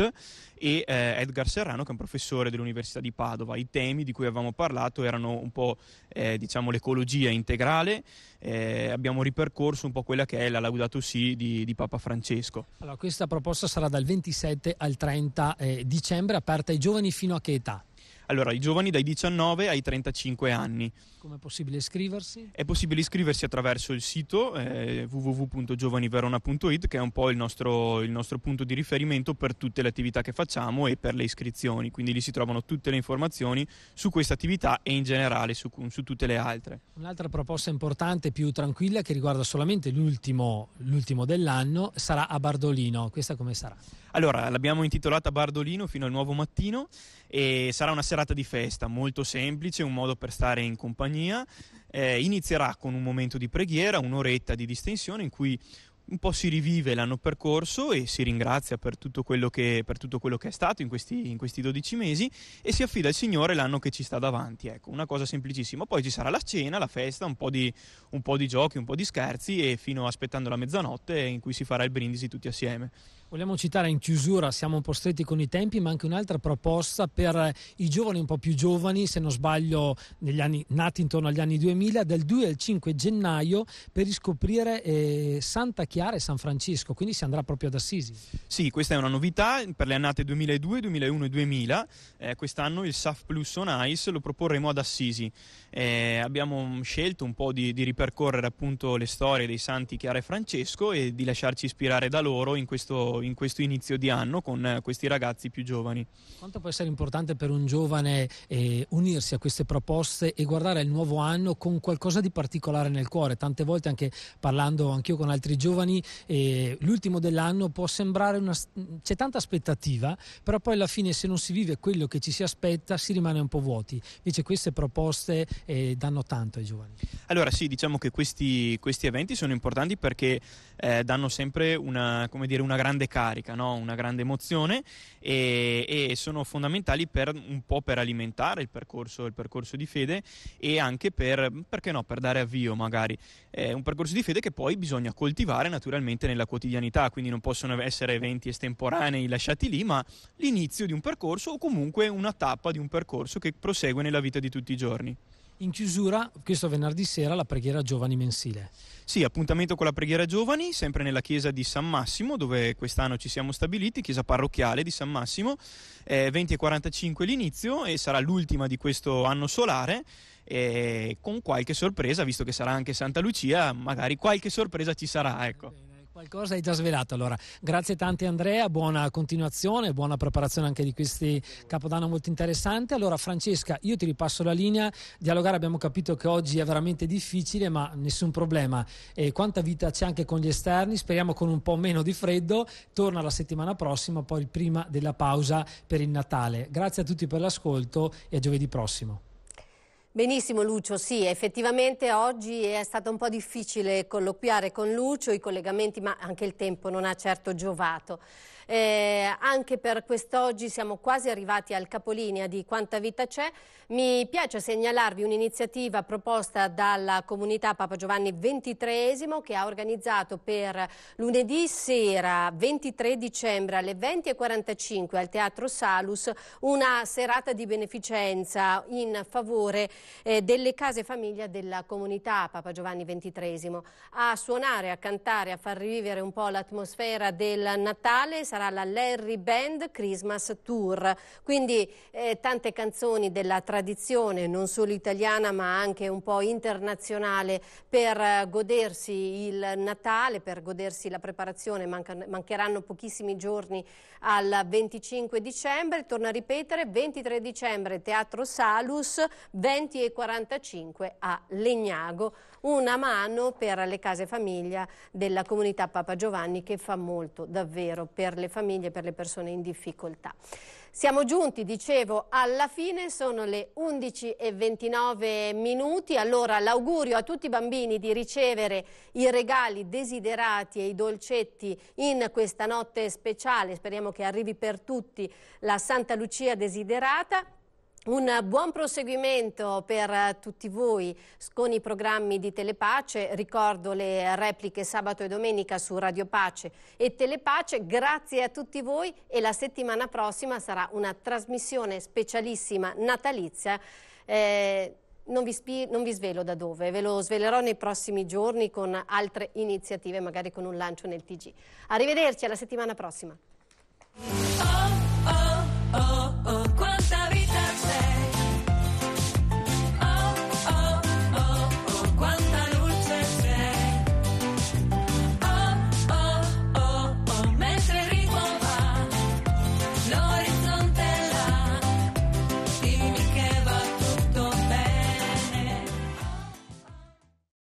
e eh, Edgar Serrano, che è un professore dell'Università di Padova. I temi di cui avevamo parlato erano un po' eh, diciamo, l'ecologia integrale. Eh, abbiamo ripercorso un po' quella che è la Laudato Si di, di Papa Francesco. Allora, questa proposta sarà dal 27 al 30 eh, dicembre, aperta ai giovani fino a che età? Allora, i giovani dai 19 ai 35 anni. Come è possibile iscriversi? È possibile iscriversi attraverso il sito eh, www.giovaniverona.it che è un po' il nostro, il nostro punto di riferimento per tutte le attività che facciamo e per le iscrizioni, quindi lì si trovano tutte le informazioni su questa attività e in generale su, su tutte le altre. Un'altra proposta importante, più tranquilla, che riguarda solamente l'ultimo, l'ultimo dell'anno, sarà a Bardolino. Questa come sarà? Allora, l'abbiamo intitolata Bardolino fino al nuovo mattino e sarà una serata di festa molto semplice, un modo per stare in compagnia compagnia, eh, inizierà con un momento di preghiera, un'oretta di distensione in cui un po' si rivive l'anno percorso e si ringrazia per tutto quello che, tutto quello che è stato in questi, in questi, 12 mesi e si affida al Signore l'anno che ci sta davanti. Ecco, una cosa semplicissima. Poi ci sarà la cena, la festa, un po' di, un po di giochi, un po' di scherzi e fino aspettando la mezzanotte in cui si farà il brindisi tutti assieme. Vogliamo citare in chiusura, siamo un po' stretti con i tempi, ma anche un'altra proposta per eh, i giovani un po' più giovani, se non sbaglio anni, nati intorno agli anni 2000, dal 2 al 5 gennaio per riscoprire eh, Santa Chiara e San Francisco, quindi si andrà proprio ad Assisi. Sì, questa è una novità per le annate 2002, 2001 e 2000, eh, quest'anno il SAF Plus on Ice lo proporremo ad Assisi. Eh, abbiamo mm, scelto un po' di, di ripercorrere appunto le storie dei santi Chiara e Francesco e di lasciarci ispirare da loro in questo in questo inizio di anno con eh, questi ragazzi più giovani. Quanto può essere importante per un giovane eh, unirsi a queste proposte e guardare il nuovo anno con qualcosa di particolare nel cuore? Tante volte anche parlando anch'io con altri giovani, eh, l'ultimo dell'anno può sembrare una... c'è tanta aspettativa, però poi alla fine se non si vive quello che ci si aspetta si rimane un po' vuoti. Invece queste proposte eh, danno tanto ai giovani. Allora sì, diciamo che questi, questi eventi sono importanti perché eh, danno sempre una, dire, una grande carica, no? una grande emozione e, e, sono fondamentali per, un po' per alimentare il percorso, il percorso di fede e anche per, no, per dare avvio magari. È un percorso di fede che poi bisogna coltivare naturalmente nella quotidianità, quindi non possono essere eventi estemporanei lasciati lì, ma l'inizio di un percorso o comunque una tappa di un percorso che prosegue nella vita di tutti i giorni. In chiusura, questo venerdì sera, la preghiera giovani mensile. Sì, appuntamento con la preghiera giovani, sempre nella chiesa di San Massimo, dove quest'anno ci siamo stabiliti, chiesa parrocchiale di San Massimo, eh, 45 l'inizio e sarà l'ultima di questo anno solare, eh, con qualche sorpresa, visto che sarà anche Santa Lucia, magari qualche sorpresa ci sarà, ecco. Qualcosa hai già svelato allora. Grazie tante Andrea, buona continuazione, buona preparazione anche di questi capodanno molto interessanti. Allora Francesca, io ti ripasso la linea. Dialogare abbiamo capito che oggi è veramente difficile, ma nessun problema. E quanta vita c'è anche con gli esterni, speriamo con un po' meno di freddo. Torna la settimana prossima, poi prima della pausa per il Natale. Grazie a tutti per l'ascolto e a giovedì prossimo. Benissimo Lucio, sì, effettivamente oggi è stato un po' difficile colloquiare con Lucio i collegamenti, ma anche il tempo non ha certo giovato. Eh, anche per quest'oggi siamo quasi arrivati al capolinea di Quanta Vita C'è. Mi piace segnalarvi un'iniziativa proposta dalla comunità Papa Giovanni XXIII che ha organizzato per lunedì sera 23 dicembre alle 20.45 al Teatro Salus una serata di beneficenza in favore eh, delle case famiglia della comunità Papa Giovanni XXIII. A suonare, a cantare, a far rivivere un po' l'atmosfera del Natale sarà la Larry Band Christmas Tour, quindi eh, tante canzoni della tradizione non solo italiana ma anche un po' internazionale per eh, godersi il Natale, per godersi la preparazione, mancheranno pochissimi giorni al 25 dicembre, torno a ripetere 23 dicembre Teatro Salus, 20 e 45 a Legnago una mano per le case famiglia della comunità Papa Giovanni che fa molto davvero per le famiglie e per le persone in difficoltà. Siamo giunti, dicevo, alla fine, sono le 11 e 29 minuti, allora l'augurio a tutti i bambini di ricevere i regali desiderati e i dolcetti in questa notte speciale, speriamo che arrivi per tutti la Santa Lucia desiderata. Un buon proseguimento per tutti voi con i programmi di Telepace, ricordo le repliche sabato e domenica su Radio Pace e Telepace, grazie a tutti voi e la settimana prossima sarà una trasmissione specialissima natalizia. Eh, non vi, non vi svelo da dove, ve lo svelerò nei prossimi giorni con altre iniziative, magari con un lancio nel TG. Arrivederci alla settimana prossima.